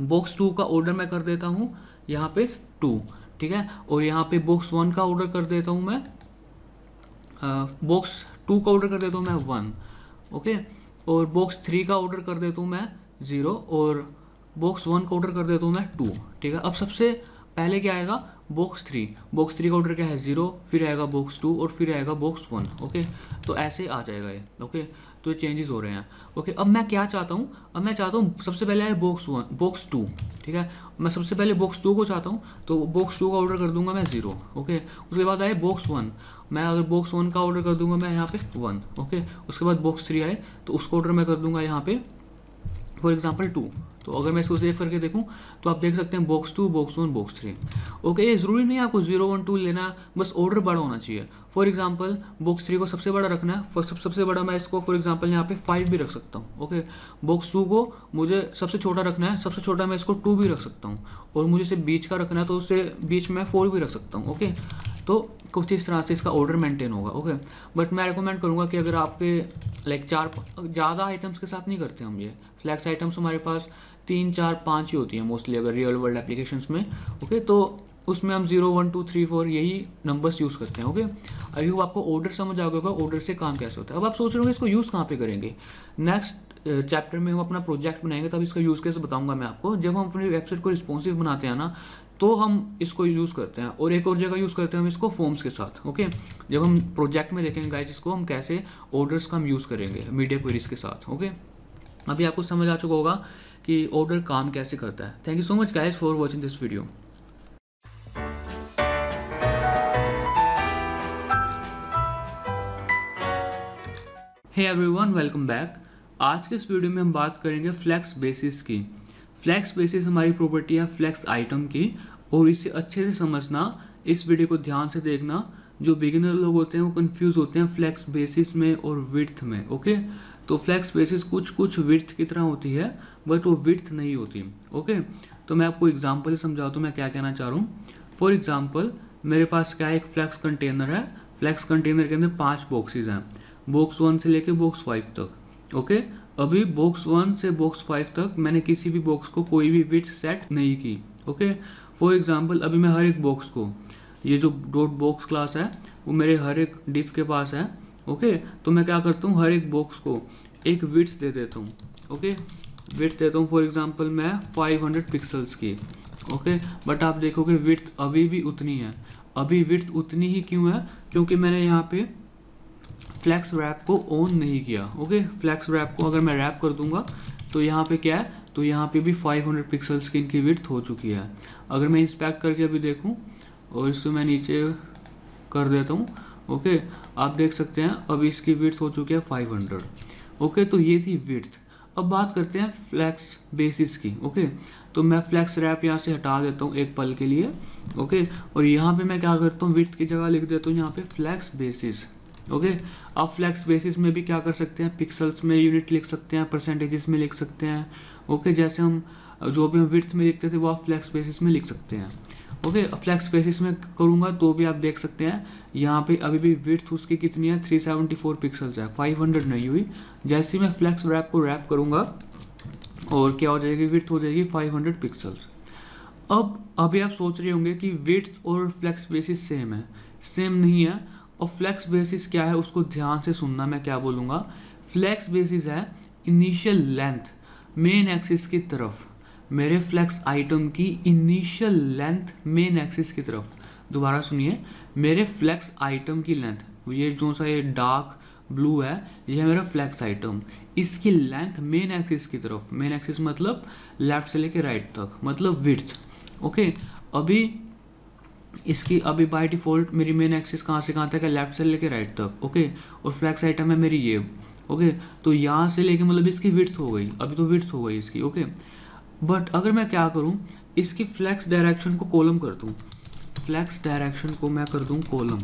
बॉक्स टू का ऑर्डर मैं कर देता हूँ यहाँ पे टू ठीक है और यहाँ पे बॉक्स वन का ऑर्डर कर देता हूँ मैं बॉक्स टू का ऑर्डर कर देता हूँ मैं वन ओके और बॉक्स थ्री का ऑर्डर कर देता हूँ मैं ज़ीरो और बॉक्स वन का ऑर्डर कर देता हूँ मैं टू ठीक है अब सबसे पहले क्या आएगा बॉक्स थ्री बॉक्स थ्री का ऑर्डर क्या है ज़ीरो फिर आएगा बॉक्स टू और फिर आएगा बॉक्स वन ओके तो ऐसे आ जाएगा ये ओके तो ये चेंजेस हो रहे हैं ओके अब मैं क्या चाहता हूँ अब मैं चाहता हूँ सबसे पहले आए बॉक्स वन बॉक्स टू ठीक है मैं सबसे पहले बॉक्स टू को चाहता हूँ तो बॉक्स टू का ऑर्डर कर दूंगा मैं ज़ीरो ओके उसके बाद आए बॉक्स वन मैं अगर बॉक्स वन का ऑर्डर कर दूंगा मैं यहाँ पे वन ओके उसके बाद बॉक्स थ्री आए तो उसको ऑर्डर मैं कर दूंगा यहाँ पे फॉर एग्जाम्पल टू तो अगर मैं इसको सेव करके देखूँ तो आप देख सकते हैं box two box one box three okay ये ज़रूरी नहीं है आपको जीरो वन टू लेना बस ऑर्डर बड़ा होना चाहिए फॉर एग्जाम्पल बॉक्स थ्री को सबसे बड़ा रखना है फर्स्ट सब सबसे बड़ा मैं इसको फॉर एग्जाम्पल यहाँ पे फाइव भी रख सकता हूँ ओके बॉक्स टू को मुझे सबसे छोटा रखना है सबसे छोटा मैं इसको टू भी रख सकता हूँ और मुझे इसे बीच का रखना है तो उसे बीच में फोर भी रख सकता हूँ ओके तो कुछ इस तरह से इसका ऑर्डर मेंटेन होगा ओके बट मैं रिकमेंड करूँगा कि अगर आपके लाइक चार ज़्यादा आइटम्स के साथ नहीं करते हम ये फ्लैक्स आइटम्स हमारे पास तीन चार पाँच ही होती हैं मोस्टली अगर रियल वर्ल्ड एप्लीकेशन में ओके तो उसमें हम zero one two three four यही नंबर्स यूज़ करते हैं ओके आई होप आपको ऑर्डर समझ आ गया होगा ऑर्डर से काम कैसे होता है अब आप सोच रहे होंगे इसको यूज़ कहाँ पे करेंगे नेक्स्ट चैप्टर uh, में हम अपना प्रोजेक्ट बनाएंगे तब इसका यूज़ कैसे बताऊंगा मैं आपको जब हम अपनी वेबसाइट को रिस्पॉन्सिव बनाते हैं ना तो हम इसको यूज़ करते हैं और एक और जगह यूज़ करते हैं हम इसको फॉर्म्स के साथ ओके जब हम प्रोजेक्ट में देखेंगे गाइज इसको हम कैसे ऑर्डर्स का हम यूज़ करेंगे मीडिया क्वेरीज के साथ ओके अभी आपको समझ आ चुका होगा कि ऑर्डर काम कैसे करता है thank you so much guys for watching this video hey everyone welcome back आज के इस वीडियो में हम बात करेंगे फ्लैक्स बेसिस की फ्लैक्स बेसिस हमारी प्रॉपर्टी है फ्लैक्स आइटम की और इसे अच्छे से समझना इस वीडियो को ध्यान से देखना जो बिगिनर लोग होते हैं वो कंफ्यूज होते हैं फ्लैक्स बेसिस में और विर्थ में ओके तो फ्लैक्स बेसिस कुछ कुछ विर्थ की तरह होती है बट वो विर्थ नहीं होती ओके तो मैं आपको एग्जाम्पल से समझाता हूँ मैं क्या कहना चाह रहा हूँ फॉर एग्जाम्पल मेरे पास क्या है एक फ्लैक्स कंटेनर है फ्लैक्स कंटेनर के अंदर पाँच बॉक्सेज हैं बॉक्स वन से लेके बॉक्स फाइव तक ओके अभी बॉक्स वन से बॉक्स फाइव तक मैंने किसी भी बॉक्स को कोई भी विथ सेट नहीं की ओके फॉर एग्जाम्पल अभी मैं हर एक बॉक्स को ये जो डॉट बॉक्स क्लास है वो मेरे हर एक डिप के पास है ओके तो मैं क्या करता हूँ हर एक बॉक्स को एक विथ दे देता हूँ ओके विथ देता हूँ फॉर एग्जाम्पल मैं 500 पिक्सल्स की ओके बट आप देखोगे विथ अभी भी उतनी है अभी विथ उतनी ही क्यों है क्योंकि मैंने यहाँ पे फ्लैक्स रैप को ऑन नहीं किया ओके फ्लैक्स रैप को अगर मैं रैप कर दूंगा तो यहाँ पे क्या है तो यहाँ पे भी 500 पिक्सल्स की इनकी हो चुकी है अगर मैं इंस्पेक्ट करके अभी देखूँ और इसको मैं नीचे कर देता हूँ ओके आप देख सकते हैं अब इसकी विर्थ हो चुकी है फाइव ओके तो ये थी विर्थ अब बात करते हैं फ्लैक्स बेसिस की ओके तो मैं फ्लैक्स रैप यहाँ से हटा देता हूँ एक पल के लिए ओके और यहाँ पे मैं क्या करता हूँ विथ की जगह लिख देता हूँ यहाँ पे फ्लैक्स बेसिस ओके आप फ्लैक्स बेसिस में भी क्या कर सकते हैं पिक्सल्स में यूनिट लिख सकते हैं परसेंटेजेस में लिख सकते हैं ओके जैसे हम जो भी हम विर्थ में लिखते थे वो आप फ्लैक्स बेसिस में लिख सकते हैं ओके फ्लैक्स बेसिस में करूँगा तो भी आप देख सकते हैं यहाँ पे अभी भी विर्थ उसकी कितनी है 374 पिक्सल्स है 500 नहीं हुई जैसे मैं फ्लैक्स रैप को रैप करूँगा और क्या हो जाएगी विर्थ हो जाएगी 500 पिक्सल्स अब अभी आप सोच रहे होंगे कि विर्थ और फ्लैक्स बेसिस सेम है सेम नहीं है और फ्लैक्स बेसिस क्या है उसको ध्यान से सुनना मैं क्या बोलूँगा फ्लैक्स बेसिस है इनिशियल लेंथ मेन एक्सिस की तरफ मेरे फ्लैक्स आइटम की इनिशियल लेंथ मेन एक्सिस की तरफ दोबारा सुनिए मेरे फ्लैक्स आइटम की लेंथ ये जो सा ये डार्क ब्लू है यह मेरा फ्लैक्स आइटम इसकी लेंथ मेन एक्सिस की तरफ मेन एक्सिस मतलब लेफ्ट से लेके राइट तक मतलब विथ ओके अभी इसकी अभी बाय डिफ़ॉल्ट मेरी मेन एक्सिस कहाँ से कहाँ तक है लेफ्ट से लेके राइट तक ओके और फ्लैक्स आइटम है मेरी ये ओके तो यहाँ से लेके मतलब इसकी विर्थ हो गई अभी तो विर्थ हो गई इसकी ओके बट अगर मैं क्या करूँ इसकी फ्लैक्स डायरेक्शन को कॉलम कर दूँ फ्लैक्स डायरेक्शन को मैं कर दूँ कॉलम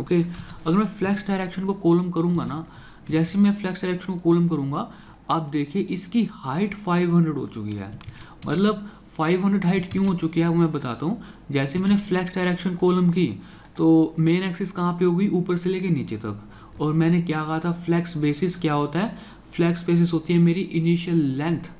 ओके अगर मैं फ्लैक्स डायरेक्शन को कॉलम करूँगा ना जैसे मैं फ्लैक्स डायरेक्शन को कॉलम करूँगा आप देखिए इसकी हाइट 500 हो चुकी है मतलब 500 हाइट क्यों हो चुकी है वो मैं बताता हूँ जैसे मैंने फ्लैक्स डायरेक्शन कॉलम की तो मेन एक्सिस कहाँ पे होगी ऊपर से लेके नीचे तक और मैंने क्या कहा था फ्लैक्स बेसिस क्या होता है फ्लैक्स बेसिस होती है मेरी इनिशियल लेंथ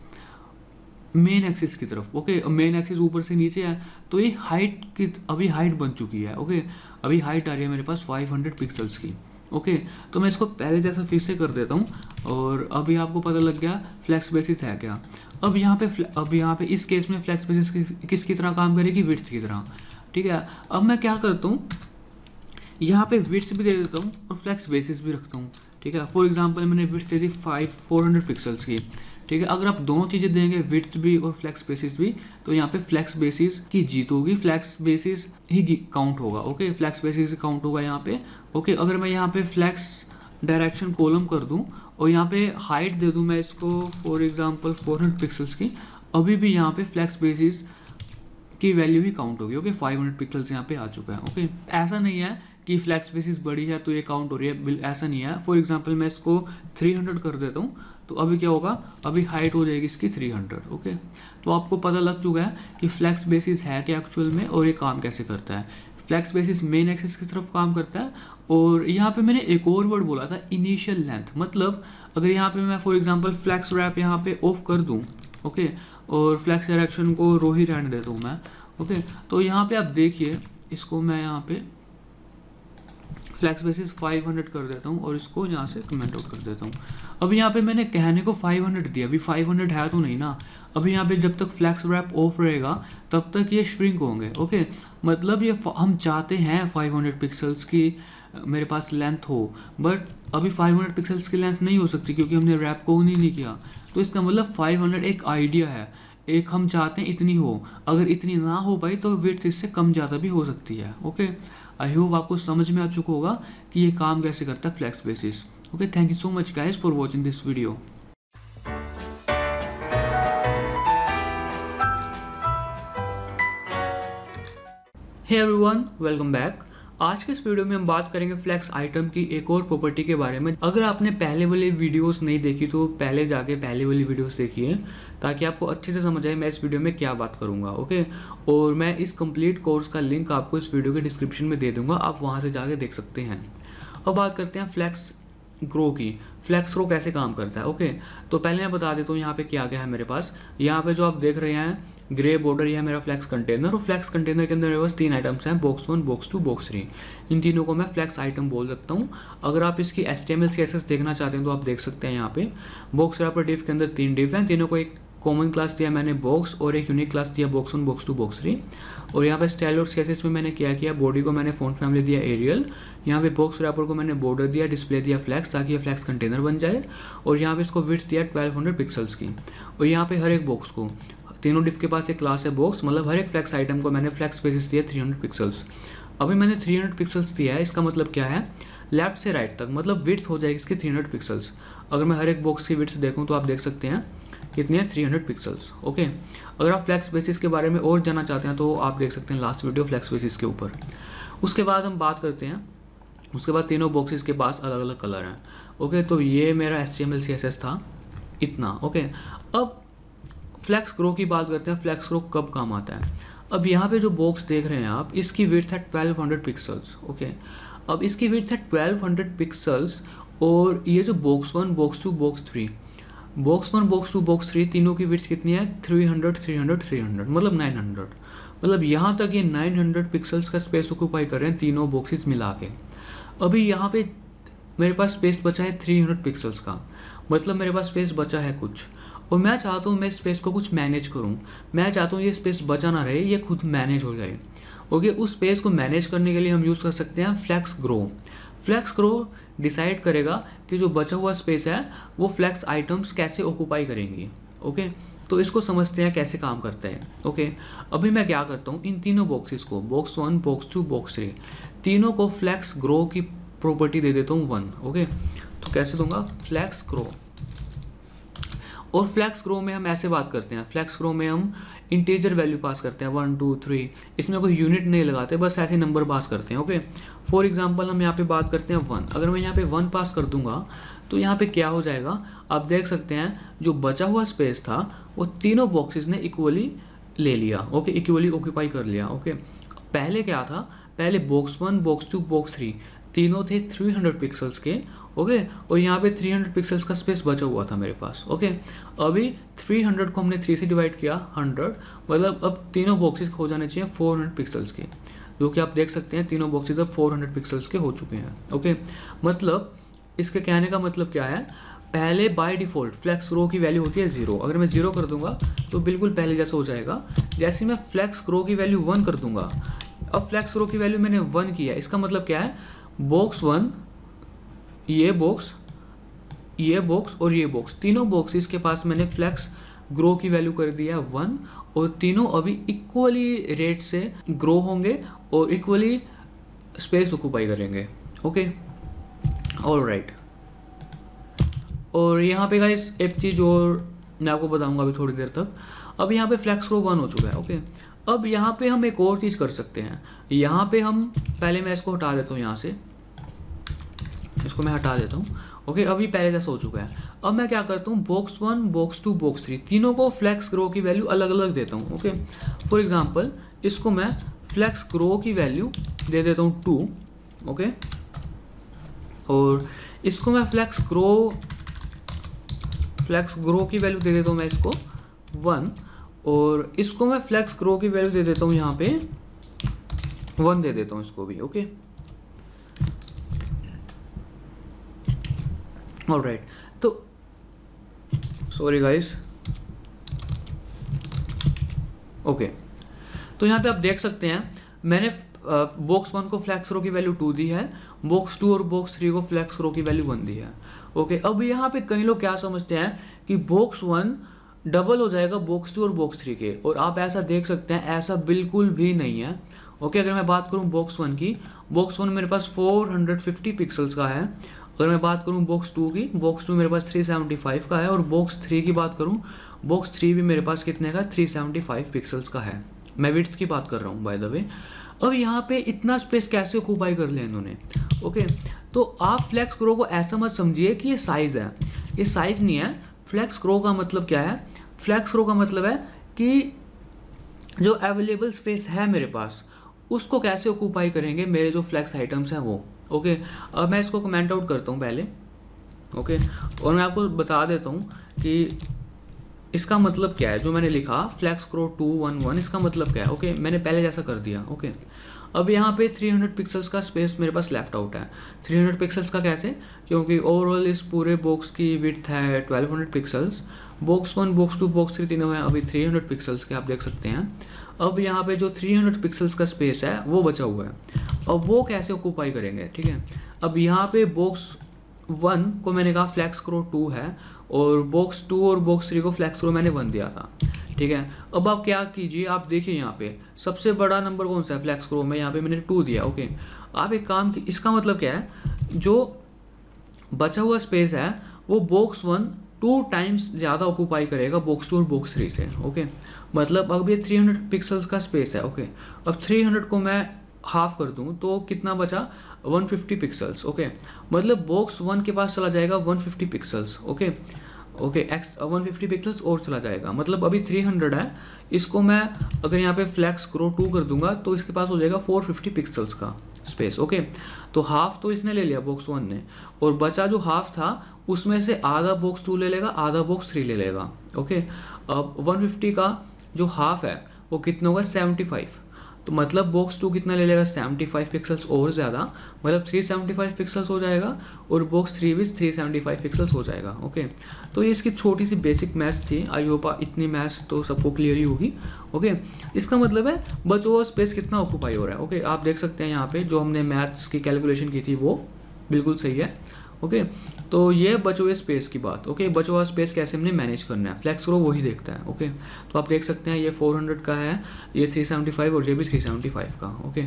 मेन एक्सिस की तरफ ओके मेन एक्सिस ऊपर से नीचे है तो ये हाइट की अभी हाइट बन चुकी है ओके अभी हाइट आ रही है मेरे पास 500 पिक्सल्स की ओके तो मैं इसको पहले जैसा फिर से कर देता हूँ और अभी आपको पता लग गया फ्लैक्स बेसिस है क्या अब यहाँ पे अब यहाँ पे इस केस में फ्लैक्स बेसिस किस की तरह काम करेगी विथ की तरह ठीक है अब मैं क्या करता हूँ यहाँ पे विथ्स भी दे देता हूँ और फ्लैक्स बेसिस भी रखता हूँ ठीक है फॉर एग्जाम्पल मैंने विथ दे दी फाइव फोर हंड्रेड पिक्सल्स की ठीक है अगर आप दोनों चीज़ें देंगे विथ भी और फ्लैक्स बेसिस भी तो यहाँ पे फ्लैक्स बेसिस की जीत होगी फ्लैक्स बेसिस ही काउंट होगा ओके फ्लैक्स बेसिस काउंट होगा यहाँ पे ओके अगर मैं यहाँ पे फ्लैक्स डायरेक्शन कॉलम कर दूँ और यहाँ पे हाइट दे दूँ मैं इसको फॉर एग्ज़ाम्पल 400 पिक्सल्स की अभी भी यहाँ पे फ्लैक्स बेसिस की वैल्यू ही काउंट होगी ओके 500 पिक्सल्स यहाँ पर आ चुका है ओके ऐसा नहीं है कि फ्लैक्स बेसिस बड़ी है तो ये काउंट हो रही है ऐसा नहीं है फॉर एग्ज़ाम्पल मैं इसको थ्री कर देता हूँ तो अभी क्या होगा अभी हाइट हो जाएगी इसकी 300 ओके तो आपको पता लग चुका है कि फ्लैक्स बेसिस है क्या एक्चुअल में और ये काम कैसे करता है फ्लैक्स बेसिस मेन एक्सिस की तरफ काम करता है और यहाँ पे मैंने एक और वर्ड बोला था इनिशियल लेंथ मतलब अगर यहाँ पे मैं फॉर एग्जांपल फ्लैक्स रैप यहाँ पे ऑफ कर दूँ ओके और फ्लैक्स डायरेक्शन को रोही ही रहने देता हूँ मैं ओके तो यहाँ पे आप देखिए इसको मैं यहाँ पे फ्लैक्स बेसिस 500 कर देता हूँ और इसको यहाँ से कमेंट आउट कर देता हूँ अब यहाँ पे मैंने कहने को 500 दिया अभी 500 है तो नहीं ना अभी यहाँ पे जब तक फ्लैक्स रैप ऑफ रहेगा तब तक ये श्रिंक होंगे ओके मतलब ये हम चाहते हैं 500 पिक्सल्स की मेरे पास लेंथ हो बट अभी 500 पिक्सल्स की लेंथ नहीं हो सकती क्योंकि हमने रैप को नहीं, नहीं किया तो इसका मतलब 500 एक आइडिया है एक हम चाहते हैं इतनी हो अगर इतनी ना हो पाई तो विथ इससे कम ज़्यादा भी हो सकती है ओके आई होप आपको समझ में आ चुका होगा कि ये काम कैसे करता है flex basis okay thank you so much guys for watching this video Hey everyone, welcome back. आज के इस वीडियो में हम बात करेंगे फ्लैक्स आइटम की एक और प्रॉपर्टी के बारे में अगर आपने पहले वाली वीडियोस नहीं देखी तो पहले जाके पहले वाली वीडियोस देखिए ताकि आपको अच्छे से समझ आए मैं इस वीडियो में क्या बात करूँगा ओके और मैं इस कंप्लीट कोर्स का लिंक आपको इस वीडियो के डिस्क्रिप्शन में दे दूंगा आप वहाँ से जाके देख सकते हैं अब बात करते हैं फ्लैक्स ग्रो की फ्लैक्स ग्रो कैसे काम करता है ओके तो पहले मैं बता देता हूँ यहाँ पे क्या क्या है मेरे पास यहाँ पे जो आप देख रहे हैं ग्रे बॉर्डर या मेरा फ्लैक्स कंटेनर और फ्लैक्स कंटेनर के अंदर मेरे पास तीन आइटम्स हैं box one box two box three इन तीनों को मैं फ्लैक्स आइटम बोल सकता हूँ अगर आप इसकी S T M L C S S देखना चाहते हैं तो आप देख सकते हैं यहाँ पे बॉक्स रैपर डिफ के अंदर तीन डिफ हैं तीनों को एक कॉमन क्लास दिया मैंने बॉक्स और एक यूनिक क्लास दिया box one box two box three और यहाँ पे स्टाइल और सीएसएस में मैंने क्या किया बॉडी को मैंने फोन फैमिली दिया एरियल यहाँ पे बॉक्स रैपर को मैंने बॉर्डर दिया डिस्प्ले दिया फ्लैक्स ताकि ये फ्लैक्स कंटेनर बन जाए और यहाँ पे इसको विथ दिया हंड्रेड पिक्सल्स की और यहाँ पे हर एक बॉक्स को तीनों डिफ के पास एक क्लास है बॉक्स मतलब हर एक फ्लैक्स आइटम को मैंने फ्लैक्स बेसिस दिया 300 पिक्सल्स अभी मैंने 300 पिक्सल्स दिया है इसका मतलब क्या है लेफ्ट से राइट तक मतलब विथ हो जाएगी इसकी 300 पिक्सल्स अगर मैं हर एक बॉक्स की विथ देखूँ तो आप देख सकते हैं कितनी है हंड्रेड पिक्सल्स ओके अगर आप फ्लैक्स बेसिस के बारे में और जानना चाहते हैं तो आप देख सकते हैं लास्ट वीडियो फ्लैक्स बेसिस के ऊपर उसके बाद हम बात करते हैं उसके बाद तीनों बॉक्सेस के पास अलग अलग कलर हैं ओके तो ये मेरा S C M L C S S था इतना ओके अब फ्लैक्स ग्रो की बात करते हैं फ्लैक्स ग्रो कब काम आता है अब यहाँ पे जो बॉक्स देख रहे हैं आप इसकी विर्थ है 1200 पिक्सल्स ओके अब इसकी विर्थ है 1200 पिक्सल्स और ये जो box one box two box three box one box two box three तीनों की विर्थ कितनी है 300 300 300 मतलब 900 मतलब यहाँ तक ये 900 पिक्सल्स का स्पेस ऑक्यूपाई कर रहे हैं तीनों बॉक्सेस मिला के अभी यहाँ पे मेरे पास स्पेस बचा है थ्री हंड्रेड पिक्सल्स का मतलब मेरे पास स्पेस बचा है कुछ और मैं चाहता हूँ मैं स्पेस को कुछ मैनेज करूँ मैं चाहता हूँ ये स्पेस बचा ना रहे ये खुद मैनेज हो जाए ओके उस स्पेस को मैनेज करने के लिए हम यूज़ कर सकते हैं flex grow flex grow decide करेगा कि जो बचा हुआ स्पेस है वो फ्लैक्स आइटम्स कैसे ऑक्यूपाई करेंगी ओके तो इसको समझते हैं कैसे काम करता है ओके अभी मैं क्या करता हूँ इन तीनों बॉक्सेस को box one box two box three तीनों को फ्लैक्स ग्रो की प्रॉपर्टी दे देता हूँ वन ओके तो कैसे दूंगा फ्लैक्स ग्रो और फ्लैक्स ग्रो में हम ऐसे बात करते हैं फ्लैक्स ग्रो में हम इंटीजर वैल्यू पास करते हैं वन टू थ्री इसमें कोई यूनिट नहीं लगाते बस ऐसे नंबर पास करते हैं ओके फॉर एग्जांपल हम यहाँ पे बात करते हैं वन अगर मैं यहाँ पे वन पास कर दूंगा तो यहाँ पे क्या हो जाएगा आप देख सकते हैं जो बचा हुआ स्पेस था वो तीनों बॉक्सेस ने इक्वली ले लिया ओके इक्वली ऑक्यूपाई कर लिया ओके पहले क्या था पहले box one box two box three तीनों थे हंड्रेड पिक्सल्स के ओके और यहाँ पे 300 पिक्सल्स का स्पेस बचा हुआ था मेरे पास ओके अभी 300 को हमने 3 से डिवाइड किया 100 मतलब अब तीनों बॉक्सेस हो जाने चाहिए 400 पिक्सल्स के जो कि आप देख सकते हैं तीनों बॉक्सेस अब 400 पिक्सल्स के हो चुके हैं ओके मतलब इसके कहने का मतलब क्या है पहले बाय डिफ़ॉल्ट फ्लैक्स रो की वैल्यू होती है ज़ीरो अगर मैं ज़ीरो कर दूंगा तो बिल्कुल पहले जैसा हो जाएगा जैसे मैं फ्लैक्स रो की वैल्यू वन कर दूंगा अब फ्लैक्स रो की वैल्यू मैंने वन किया इसका मतलब क्या है बॉक्स वन ये बॉक्स ये बॉक्स और ये बॉक्स तीनों बॉक्सिस के पास मैंने फ्लैक्स ग्रो की वैल्यू कर दिया वन और तीनों अभी इक्वली रेट से ग्रो होंगे और इक्वली स्पेस ऑक्यूपाई करेंगे ओके ऑल राइट और यहाँ पे गाइस एक चीज़ और मैं आपको बताऊंगा अभी थोड़ी देर तक अब यहाँ पे फ्लैक्स ग्रो वन हो चुका है ओके अब यहाँ पे हम एक और चीज़ कर सकते हैं यहाँ पे हम पहले मैं इसको हटा देता हूँ यहाँ से इसको मैं हटा देता हूँ ओके अभी पहले जैसा हो चुका है अब मैं क्या करता हूँ box one box two box three तीनों को फ्लैक्स ग्रो की वैल्यू अलग अलग देता हूँ ओके फॉर एग्जाम्पल इसको मैं फ्लैक्स ग्रो की वैल्यू दे देता हूँ टू ओके और इसको मैं फ्लैक्स ग्रो फ्लैक्स ग्रो की वैल्यू दे देता हूँ मैं इसको वन और इसको मैं फ्लैक्स ग्रो की वैल्यू दे देता हूँ यहाँ पे वन दे देता हूँ इसको भी ओके ऑल राइट तो सॉरी गाइस ओके तो यहाँ पे आप देख सकते हैं मैंने बॉक्स वन को फ्लैक्स रो की वैल्यू टू दी है बॉक्स टू और बॉक्स थ्री को फ्लैक्स रो की वैल्यू वन दी है ओके okay, अब यहाँ पे कई लोग क्या समझते हैं कि बॉक्स वन डबल हो जाएगा बॉक्स टू और बॉक्स थ्री के और आप ऐसा देख सकते हैं ऐसा बिल्कुल भी नहीं है ओके okay, अगर मैं बात करूँ बॉक्स वन की बॉक्स वन मेरे पास 450 पिक्सल्स का है अगर मैं बात करूँ बॉक्स टू की बॉक्स टू मेरे पास थ्री सेवेंटी फाइव का है और बॉक्स थ्री की बात करूँ बॉक्स थ्री भी मेरे पास कितने का थ्री सेवेंटी फाइव पिक्सल्स का है मैं विड्थ की बात कर रहा हूँ बाय द वे अब यहाँ पे इतना स्पेस कैसे ओकुपाई कर लिया इन्होंने ओके तो आप फ्लैक्स क्रो को ऐसा मत समझिए कि ये साइज़ है ये साइज़ नहीं है फ्लैक्स क्रो का मतलब क्या है फ्लैक्स क्रो का मतलब है कि जो अवेलेबल स्पेस है मेरे पास उसको कैसे ओकुपाई करेंगे मेरे जो फ्लैक्स आइटम्स हैं वो ओके अब मैं इसको कमेंट आउट करता हूँ पहले ओके और मैं आपको बता देता हूँ कि इसका मतलब क्या है जो मैंने लिखा flex grow two one one इसका मतलब क्या है ओके मैंने पहले जैसा कर दिया ओके अब यहाँ पे 300 पिक्सल्स का स्पेस मेरे पास लेफ्ट आउट है 300 पिक्सल्स का कैसे क्योंकि ओवरऑल इस पूरे बॉक्स की विथ है 1200 pixels box one box two box three तीनों हैं अभी 300 पिक्सल्स के आप देख सकते हैं अब यहाँ पे जो 300 पिक्सल्स का स्पेस है वो बचा हुआ है अब वो कैसे ऑक्यूपाई करेंगे ठीक है अब यहाँ पे बॉक्स वन को मैंने कहा फ्लैक्स क्रो टू है और बॉक्स टू और बॉक्स थ्री को फ्लैक्स क्रो मैंने वन दिया था ठीक है अब आप क्या कीजिए आप देखिए यहाँ पे सबसे बड़ा नंबर कौन सा है फ्लैक्स क्रो में यहाँ पे मैंने टू दिया ओके आप एक काम की इसका मतलब क्या है जो बचा हुआ स्पेस है वो बॉक्स वन टू टाइम्स ज़्यादा ऑक्यूपाई करेगा बॉक्स टू और बॉक्स थ्री से ओके okay? मतलब अब ये 300 पिक्सल्स का स्पेस है ओके अब 300 को मैं हाफ कर दूँ तो कितना बचा 150 पिक्सल्स ओके मतलब बॉक्स वन के पास चला जाएगा 150 pixels okay okay x 150 pixels और चला जाएगा मतलब अभी 300 है इसको मैं अगर यहाँ पे फ्लैक्स ग्रो टू कर दूंगा तो इसके पास हो जाएगा 450 पिक्सल्स का स्पेस ओके तो हाफ तो इसने ले लिया बॉक्स वन ने और बचा जो हाफ था उसमें से आधा बॉक्स टू ले लेगा आधा बॉक्स थ्री ले लेगा ओके अब 150 का जो हाफ है वो कितना होगा सेवेंटी फाइव तो मतलब बॉक्स टू कितना ले लेगा सेवेंटी फाइव पिक्सल्स और ज़्यादा मतलब थ्री सेवेंटी फाइव पिक्सल्स हो जाएगा और बॉक्स थ्री भी थ्री सेवेंटी फाइव पिक्सल्स हो जाएगा ओके तो ये इसकी छोटी सी बेसिक मैथ थी आई होप इतनी मैथ्स तो सबको क्लियर ही होगी ओके इसका मतलब है बचो हुआ स्पेस कितना ऑक्यूपाई हो रहा है ओके आप देख सकते हैं यहाँ पर जो हमने मैथ्स की कैलकुलेशन की थी वो बिल्कुल सही है ओके तो ये बचो हुए स्पेस की बात ओके बचो हुआ स्पेस कैसे हमने मैनेज करना है फ्लैक्स ग्रो वही देखता है ओके तो आप देख सकते हैं ये 400 का है ये 375 और ये भी 375 का ओके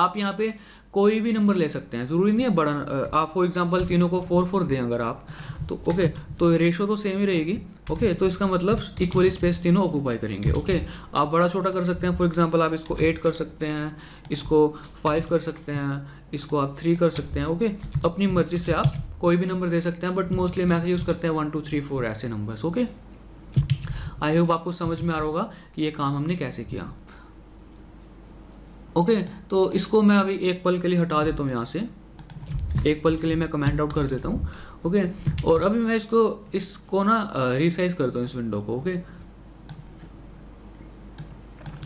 आप यहाँ पे कोई भी नंबर ले सकते हैं ज़रूरी नहीं है बड़ा आप फॉर एग्जांपल तीनों को फोर फोर दें अगर आप तो ओके तो रेशो तो सेम ही रहेगी ओके तो इसका मतलब इक्वली स्पेस तीनों ऑक्यूपाई करेंगे ओके आप बड़ा छोटा कर सकते हैं फॉर एग्जांपल आप इसको एट कर सकते हैं इसको फाइव कर सकते हैं इसको आप थ्री कर सकते हैं ओके अपनी मर्जी से आप कोई भी नंबर दे सकते हैं बट मोस्टली हम यूज़ करते हैं वन टू थ्री फोर ऐसे नंबर्स ओके आई होप आपको समझ में आ रहा होगा कि ये काम हमने कैसे किया ओके तो इसको मैं अभी एक पल के लिए हटा देता हूँ यहाँ से एक पल के लिए मैं कमेंट आउट कर देता हूँ ओके और अभी मैं इसको इसको ना रिसाइज करता हूँ इस विंडो को ओके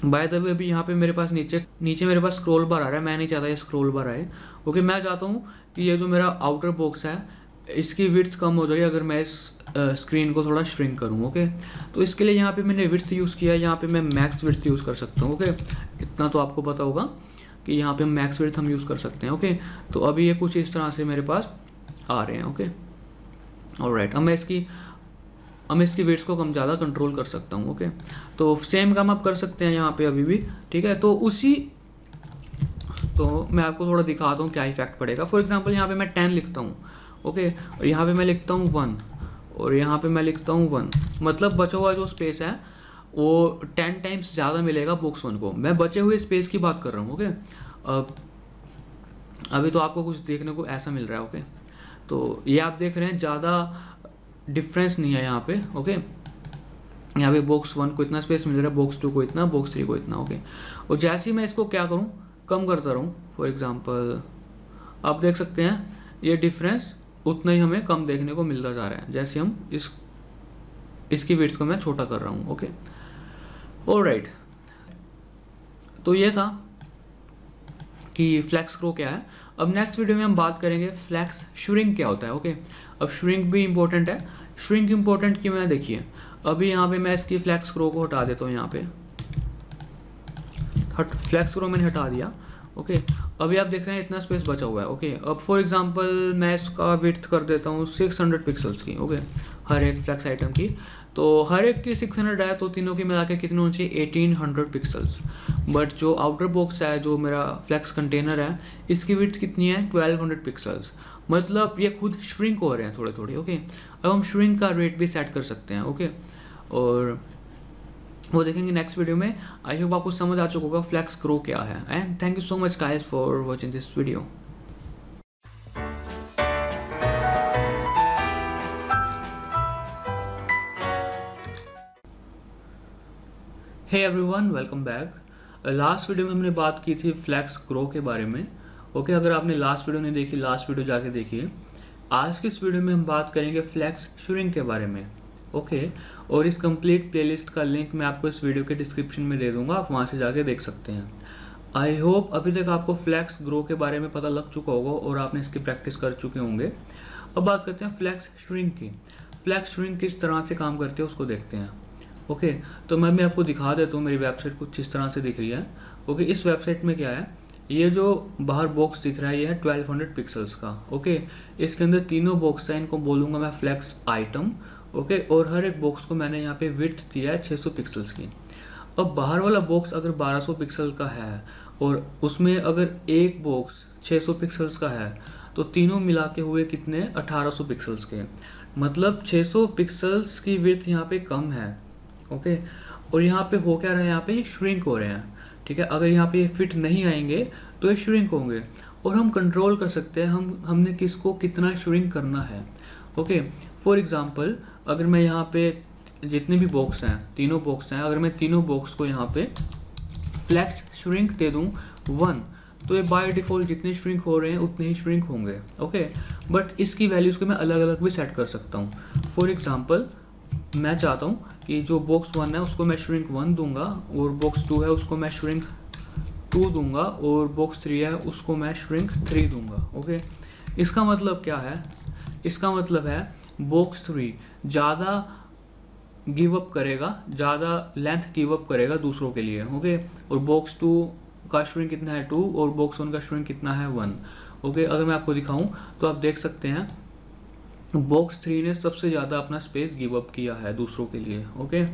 बाय द वे अभी यहाँ पे मेरे पास नीचे नीचे मेरे पास स्क्रोल बार आ रहा है मैं नहीं चाहता ये स्क्रोल बार आए ओके मैं चाहता हूँ कि ये जो मेरा आउटर बॉक्स है इसकी विर्थ कम हो जाए अगर मैं इस स्क्रीन को थोड़ा श्रिंक करूँ ओके तो इसके लिए यहाँ पे मैंने विर्थ यूज़ किया है यहाँ पे मैं मैक्स विर्थ यूज़ कर सकता हूँ ओके इतना तो आपको पता होगा कि यहाँ पे मैक्स विर्थ हम यूज़ कर सकते हैं ओके तो अभी ये कुछ इस तरह से मेरे पास आ रहे हैं ओके और राइट अब मैं इसकी मैं इसकी वेट्स को कम ज़्यादा कंट्रोल कर सकता हूँ ओके तो सेम काम आप कर सकते हैं यहाँ पे अभी भी ठीक है तो उसी तो मैं आपको थोड़ा दिखाता हूँ क्या इफेक्ट पड़ेगा फॉर एग्जाम्पल यहाँ पर मैं टेन लिखता हूँ ओके और यहाँ पर मैं लिखता हूँ वन और यहाँ पर मैं लिखता हूँ वन मतलब बचा हुआ जो स्पेस है वो टेन टाइम्स ज़्यादा मिलेगा बुक्स वन को मैं बचे हुए स्पेस की बात कर रहा हूँ ओके अभी तो आपको कुछ देखने को ऐसा मिल रहा है ओके तो ये आप देख रहे हैं ज़्यादा डिफरेंस नहीं है यहाँ पे ओके यहाँ पे बॉक्स वन को इतना स्पेस मिल रहा है बॉक्स टू को इतना बॉक्स थ्री को इतना ओके और जैसे ही मैं इसको क्या करूँ कम करता रहूँ फॉर एग्ज़ाम्पल आप देख सकते हैं ये डिफरेंस उतना ही हमें कम देखने को मिलता जा रहा है जैसे हम इस इसकी वेट्स को मैं छोटा कर रहा हूँ ओके और राइट तो ये था कि फ्लैक्स क्रो क्या है अब नेक्स्ट वीडियो में हम बात करेंगे फ्लैक्स श्यूरिंग क्या होता है ओके अब श्रिंक भी इम्पोर्टेंट है श्रिंक इम्पोर्टेंट क्यों है देखिए अभी यहाँ पे मैं इसकी फ्लैक्स क्रो को हटा देता हूँ यहाँ पे हट फ्लैक्स क्रो मैंने हटा दिया ओके अभी आप देख रहे हैं इतना स्पेस बचा हुआ है ओके अब फॉर एग्जांपल मैं इसका विथ कर देता हूँ 600 पिक्सल्स की ओके हर एक फ्लैक्स आइटम की तो हर एक की 600 है तो तीनों की मिला के कितने होने चाहिए हंड्रेड पिक्सल्स बट जो आउटर बॉक्स है जो मेरा फ्लैक्स कंटेनर है इसकी विथ कितनी है हंड्रेड पिक्सल्स मतलब ये खुद श्रिंक हो रहे हैं थोड़े थोड़े ओके अब हम श्रिंक का रेट भी सेट कर सकते हैं ओके और वो देखेंगे नेक्स्ट वीडियो में आई होप आपको समझ आ चुका होगा फ्लैक्स ग्रो क्या है and thank you so much guys for watching this video hey everyone welcome back last video में हमने बात की थी फ्लैक्स ग्रो के बारे में ओके अगर आपने लास्ट वीडियो नहीं देखी लास्ट वीडियो जाके देखिए आज की इस वीडियो में हम बात करेंगे फ्लैक्स शुरिंग के बारे में ओके और इस कंप्लीट प्लेलिस्ट का लिंक मैं आपको इस वीडियो के डिस्क्रिप्शन में दे दूंगा आप वहाँ से जाके देख सकते हैं आई होप अभी तक आपको फ्लैक्स ग्रो के बारे में पता लग चुका होगा और आपने इसकी प्रैक्टिस कर चुके होंगे अब बात करते हैं फ्लैक्स श्रिंक की फ्लैक्स श्रिंक किस तरह से काम करते हैं उसको देखते हैं ओके तो मैं भी आपको दिखा देता हूँ मेरी वेबसाइट कुछ इस तरह से दिख रही है ओके इस वेबसाइट में क्या है ये जो बाहर बॉक्स दिख रहा है ये है 1200 पिक्सल्स का ओके इसके अंदर तीनों बॉक्स था इनको बोलूँगा मैं फ्लैक्स आइटम ओके और हर एक बॉक्स को मैंने यहाँ पे विथ दिया है 600 पिक्सल्स की अब बाहर वाला बॉक्स अगर 1200 पिक्सल का है और उसमें अगर एक बॉक्स 600 पिक्सल्स का है तो तीनों मिला के हुए कितने 1800 पिक्सल्स के मतलब 600 पिक्सल्स की विर्थ यहाँ पे कम है ओके और यहाँ पे हो क्या रहा है यहाँ पे श्रिंक हो रहे हैं ठीक है अगर यहाँ पे ये फिट नहीं आएंगे तो ये श्रिंक होंगे और हम कंट्रोल कर सकते हैं हम हमने किसको कितना श्रिंक करना है ओके फॉर एग्ज़ाम्पल अगर मैं यहाँ पे जितने भी बॉक्स हैं तीनों बॉक्स हैं अगर मैं तीनों बॉक्स को यहाँ पे फ्लैक्स श्रिंक दे दूँ वन तो ये बाय डिफ़ॉल्ट जितने श्रिंक हो रहे हैं उतने ही श्रिंक होंगे ओके बट इसकी वैल्यूज़ को मैं अलग अलग भी सेट कर सकता हूँ फॉर एग्ज़ाम्पल मैं चाहता हूँ कि जो बॉक्स वन है उसको मैं श्रिंक वन दूंगा और बॉक्स टू है उसको मैं श्रिंक टू दूंगा और बॉक्स थ्री है उसको मैं श्रिंक थ्री दूंगा ओके इसका मतलब क्या है इसका मतलब है बॉक्स थ्री ज़्यादा गिव अप करेगा ज़्यादा लेंथ गिव अप करेगा दूसरों के लिए ओके और बॉक्स टू का श्रिंक कितना है टू और बॉक्स वन का श्रिंक कितना है वन ओके अगर मैं आपको दिखाऊँ तो आप देख सकते हैं बॉक्स तो थ्री ने सबसे ज़्यादा अपना स्पेस गिव अप किया है दूसरों के लिए ओके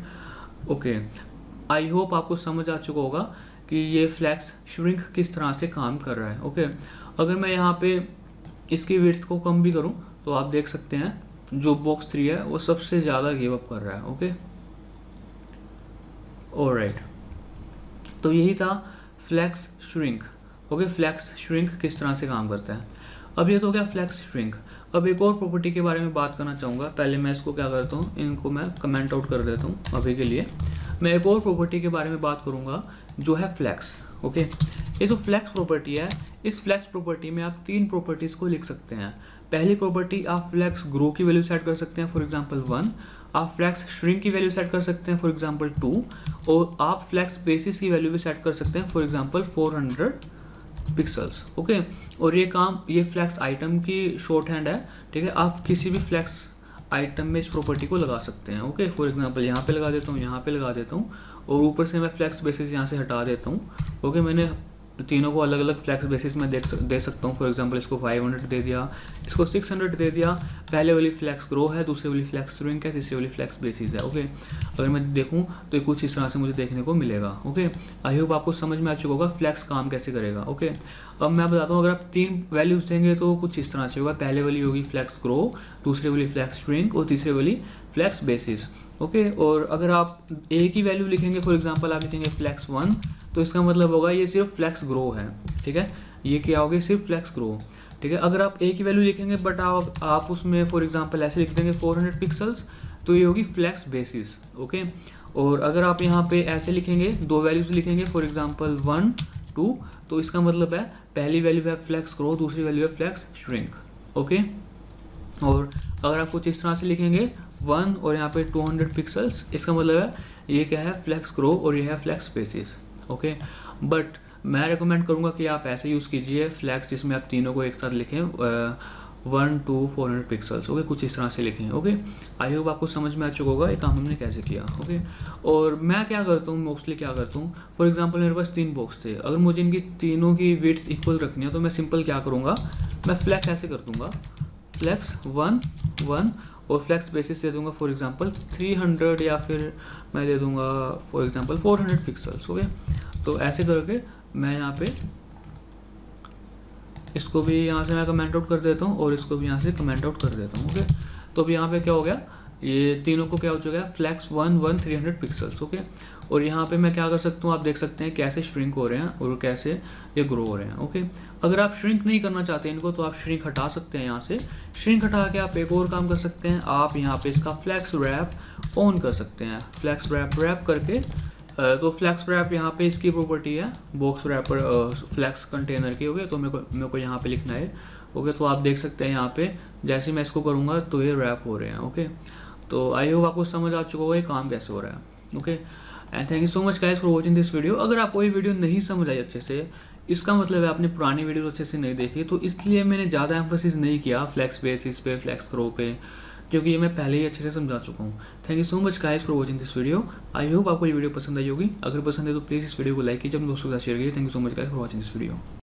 ओके आई होप आपको समझ आ चुका होगा कि ये फ्लैक्स श्रिंक किस तरह से काम कर रहा है ओके अगर मैं यहाँ पे इसकी विर्थ को कम भी करूँ तो आप देख सकते हैं जो बॉक्स थ्री है वो सबसे ज़्यादा गिव अप कर रहा है ओके और तो यही था flex shrink okay flex shrink किस तरह से काम करता है अब ये तो क्या फ्लैक्स श्रिंक अब एक और प्रॉपर्टी के बारे में बात करना चाहूँगा पहले मैं इसको क्या करता हूँ इनको मैं कमेंट आउट कर देता हूँ अभी के लिए मैं एक और प्रॉपर्टी के बारे में बात करूँगा जो है फ्लैक्स ओके ये जो फ्लैक्स प्रॉपर्टी है इस फ्लैक्स प्रॉपर्टी में आप तीन प्रॉपर्टीज़ को लिख सकते हैं पहली प्रॉपर्टी आप फ्लैक्स ग्रो की वैल्यू सेट कर सकते हैं फॉर एग्जांपल वन आप फ्लैक्स श्रिंक की वैल्यू सेट कर सकते हैं फॉर एग्जांपल टू और आप फ्लैक्स बेसिस की वैल्यू भी सेट कर सकते हैं for example four hundred pixels okay और ये काम ये फ्लैक्स आइटम की शॉर्ट हैंड है ठीक है आप किसी भी फ्लैक्स आइटम में इस प्रॉपर्टी को लगा सकते हैं ओके फॉर एग्जांपल यहाँ पे लगा देता हूँ यहाँ पे लगा देता हूँ और ऊपर से मैं फ्लैक्स बेसिस यहाँ से हटा देता हूँ ओके मैंने तो तीनों को अलग अलग फ्लैक्स बेसिस में देख दे सकता हूँ फॉर एग्जांपल इसको 500 दे दिया इसको 600 दे दिया पहले वाली फ्लैक्स ग्रो है दूसरी वाली फ्लैक्स स्विंग है तीसरी वाली फ्लैक्स बेसिस है ओके अगर मैं देखूँ तो ये कुछ इस तरह से मुझे देखने को मिलेगा ओके आई होप आपको समझ में आ चुका होगा फ्लैक्स काम कैसे करेगा ओके अब मैं बताता हूँ अगर आप तीन वैल्यूज़ देंगे तो कुछ इस तरह से होगा पहले वाली होगी फ्लैक्स ग्रो दूसरी वाली फ्लैक्स श्रिंक और तीसरी वाली फ्लैक्स बेसिस ओके और अगर आप एक ही वैल्यू लिखेंगे फॉर एग्जाम्पल आप लिखेंगे फ्लैक्स वन तो इसका मतलब होगा ये सिर्फ फ्लैक्स ग्रो है ठीक है ये क्या होगी सिर्फ फ्लैक्स ग्रो ठीक है अगर आप एक ही वैल्यू लिखेंगे बट आप आप उसमें फॉर एग्जाम्पल ऐसे लिख देंगे हंड्रेड पिक्सल्स तो ये होगी फ्लैक्स बेसिस ओके और अगर आप यहाँ पे ऐसे लिखेंगे दो वैल्यूज लिखेंगे फॉर एग्जाम्पल वन टू तो इसका मतलब है पहली वैल्यू है फ्लैक्स ग्रो दूसरी वैल्यू है फ्लैक्स श्रिंक ओके और अगर आप कुछ इस तरह से लिखेंगे वन और यहाँ पे हंड्रेड पिक्सल्स इसका मतलब है ये क्या है फ्लैक्स ग्रो और ये है फ्लैक्स स्पेसिस ओके बट मैं रिकमेंड करूँगा कि आप ऐसे यूज़ कीजिए फ्लैक्स जिसमें आप तीनों को एक साथ लिखें one two four hundred pixels okay कुछ इस तरह से लिखे हैं ओके आई होप आपको समझ में आ चुका होगा ये काम हमने कैसे किया ओके और मैं क्या करता हूँ मोस्टली क्या करता हूँ फॉर एग्जाम्पल मेरे पास तीन बॉक्स थे अगर मुझे इनकी तीनों की वेट इक्वल रखनी है तो मैं सिंपल क्या करूँगा मैं फ्लैक्स ऐसे कर दूँगा फ्लैक्स वन वन और फ्लैक्स बेसिस दे दूंगा फॉर थ्री हंड्रेड या फिर मैं दे दूँगा for four hundred pixels okay तो ऐसे करके मैं यहाँ पे इसको भी यहाँ से मैं कमेंट आउट कर देता हूँ और इसको भी यहाँ से कमेंट आउट कर देता हूँ ओके तो अब यहाँ पे क्या हो गया ये तीनों को क्या हो चुका है flex one one three hundred pixels okay और यहाँ पे मैं क्या कर सकता हूँ आप देख सकते हैं कैसे श्रिंक हो रहे हैं और कैसे ये ग्रो हो रहे हैं ओके अगर आप श्रिंक नहीं करना चाहते इनको तो आप श्रिंक हटा सकते हैं यहाँ से श्रिंक हटा के आप एक और काम कर सकते हैं आप यहाँ पे इसका फ्लैक्स रैप ऑन कर सकते हैं फ्लैक्स रैप रैप करके तो फ्लैक्स रैप यहाँ पे इसकी प्रॉपर्टी है बॉक्स रैपर फ्लैक्स कंटेनर की ओके तो मेरे को मेरे को यहाँ पे लिखना है ओके तो आप देख सकते हैं यहाँ पे जैसे मैं इसको करूँगा तो ये रैप हो रहे हैं ओके तो आई होप आपको समझ आ चुका होगा ये काम कैसे हो रहा है okay and thank you so much guys for watching this video अगर आपको ये वीडियो नहीं समझ आई अच्छे से इसका मतलब है आपने पुरानी वीडियो अच्छे से नहीं देखी तो इसलिए मैंने ज़्यादा एम्फोसिस नहीं किया फ्लैक्स पे पे फ्लैक्स क्रो पे क्योंकि ये मैं पहले ही अच्छे से समझा चुका हूँ thank you so much guys for watching this video I hope आपको ये वीडियो पसंद आई होगी अगर पसंद है तो प्लीज़ इस वीडियो को लाइक कीजिए अपने दोस्तों के साथ शेयर कीजिए thank you so much guys for watching this video